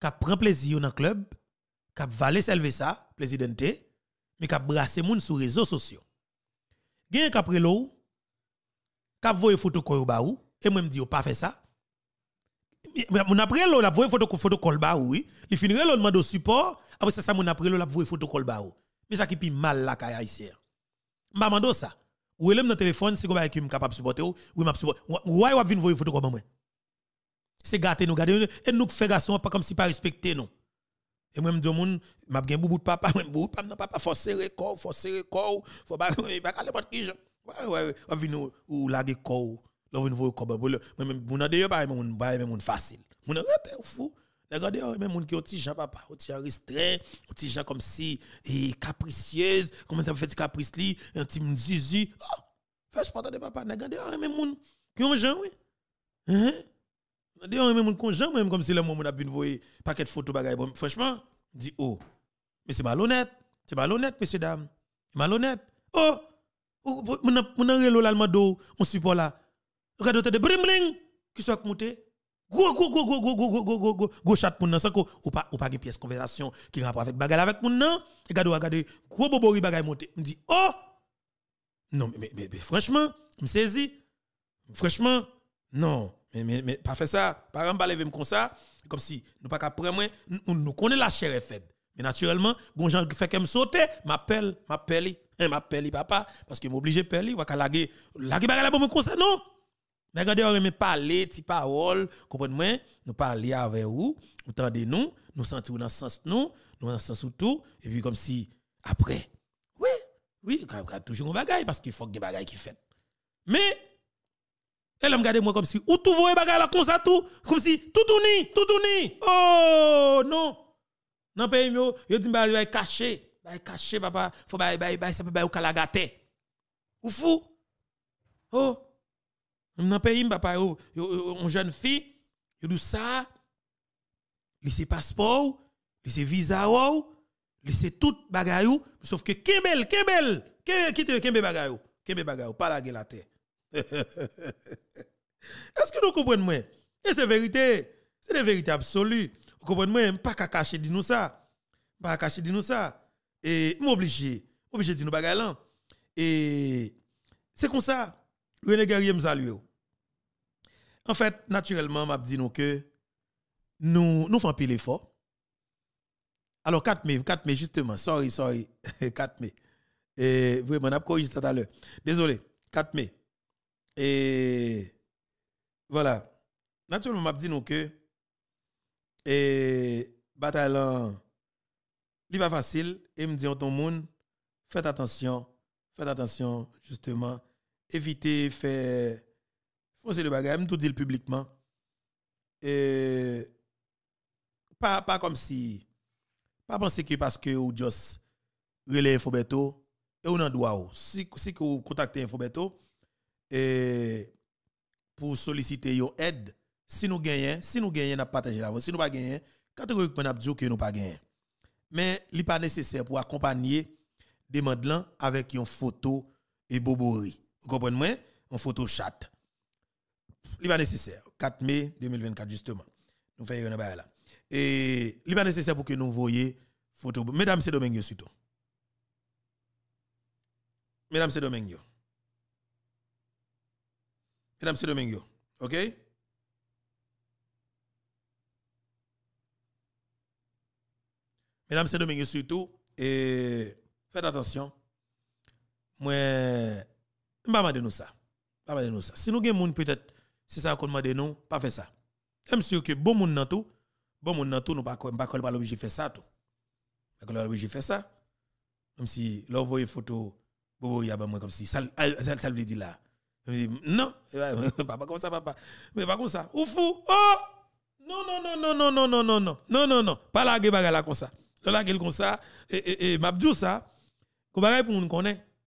S2: qui prennent plaisir dans le club, qui valent s'élever ça, présidente, mais qui brassent moun sur les réseaux sociaux. Gen qui après l'eau, qui voyez photo koyo baou, et moi me dis, oh, pas fait ça, mon après l'eau la vu photo photo colba oui il finirait l'on demande support après ça ça mon après l'eau la photo colba mais ça qui pi mal la kay ici. m'a mando ça ou elle dans téléphone c'est quoi qui capable supporter ou m'a supporter ouais ou vinn voir photo comme moi c'est gâté nous garder et nous fait pas comme si pas respecté nous et moi, je me dis, je suis un de papa, je un de papa, papa, faut serrer corps, faut serrer corps, faut pas aller qui. Ouais, ou la corps là vous ne voyez pas pour le même mon a d'ailleurs pas même pas même facile mon arrêté fou regardez même mon qui petit Jean papa petit Jean restreint petit gens comme si capricieuse comment ça fait caprice li un petit zizi oh fais pas de papa regardez même mon qui ont gens oui hein regardez même mon con Jean même comme si le monde a vu voyer paquet de photos bagaille franchement dit oh mais c'est malhonnête c'est malhonnête messieurs dames malhonnête oh mon a on a l'allemand on support là redoté de bling bling qui soit go go Go, go, go, go, go, go Go go go chat moun nan quoi, ou pas ou pas une pièce conversation qui rapport avec bagal avec moun nan à e regarde, gros bobori bagay monté me dit oh non mais, mais, mais franchement me saisi franchement non mais mais, mais pas fait ça par en lever comme ça comme si nous pas prendre nous nous la chair est faible mais naturellement bon gens qui fait qu'elle sauter m'appelle m'appelle m'appelle eh, papa parce que m'obligé peler, ou pas laguer laguer bagal bon comme non mais regardez, on aime parler, petit parole, comprenez-moi, nous parler avec vous, vous nous, nous sentons dans le sens nous, nous dans le sens tout, et puis comme si, après, oui, oui, toujours des bagaille parce qu'il faut que des bagages qui fait. Mais, elle me regarde moi comme si, ou tout vous bagage là, comme ça tout, comme si, tout ni, tout ni. oh, non. non pays pays, je dis, bah, il bah, caché, bah, caché, papa, faut, bah, bah, bah, ça peut, bah, calagaté. Ou fou. Oh. Dans le pays, papa, une jeune fille, je dou ça, il passeport, il visa, il sait tout bagay sauf que Kembel, Kembel, Kembel, qui te Kembel bagay Kembel bagay pas la la terre. (laughs) Est-ce que nous comprenons? moi? Et c'est vérité, c'est la vérité absolue. Vous comprenez moi, pas qu'à cacher dis nous ça. Pas cacher dis nous ça. Et m'obligé, obligé de nous bagay là. Et c'est comme ça. René Guerrier me salue. En fait, naturellement, m'a dit nous que nous nous faisons pile effort. Alors 4 mai, 4 mai justement, sorry, sorry, 4 (laughs) mai. Et vraiment, n'a corrigé tout à l'heure. Désolé, 4 mai. Et voilà. Naturellement, m'a dit nous que et bataille n'est pas facile et me dit le monde faites attention, faites attention justement éviter faire foncer le bagage, même tout dire publiquement. Et pas, pas comme si pas penser que parce que vous juste relève Infobeto, et on en droit si si vous contactez Infobeto et pour solliciter une aide si nous gagnons si nous gagnons n'a partager la si nous pas gagnons catégoriquement n'a dit que nous pas gagnons mais n'est pas nécessaire pour accompagner des là avec une photo et bobori vous comprenez moi hein? En photo chat. Il va nécessaire. 4 mai 2024 justement. Nous faisons là. Et il pas nécessaire pour que nous voyions photo. Mesdames, c'est Domingue surtout. Mesdames, c'est Domingue. Mesdames, c'est Domingue. OK Mesdames, c'est Domingue surtout. Et faites attention. Moi ne pas demander nous ça. Pas demander nous ça. Si nous avons monde peut-être c'est ça qu'on m'a nous, pas faire ça. Même sûr que bon monde dans tout, bon monde dans tout nous pas pas pas l'obligé faire ça tout. Pas j'ai faire ça. Même si là voyez photo bobo y a ben moi comme si ça ça veut dire là. Non, (laughs) papa comme ça papa. Mais pas comme ça. Ou fou. Oh non non non non non non non non non non non non pas la gueule comme ça. Là la gueule comme ça et et, et m'a ça. Qu'on bagaille pour nous connaître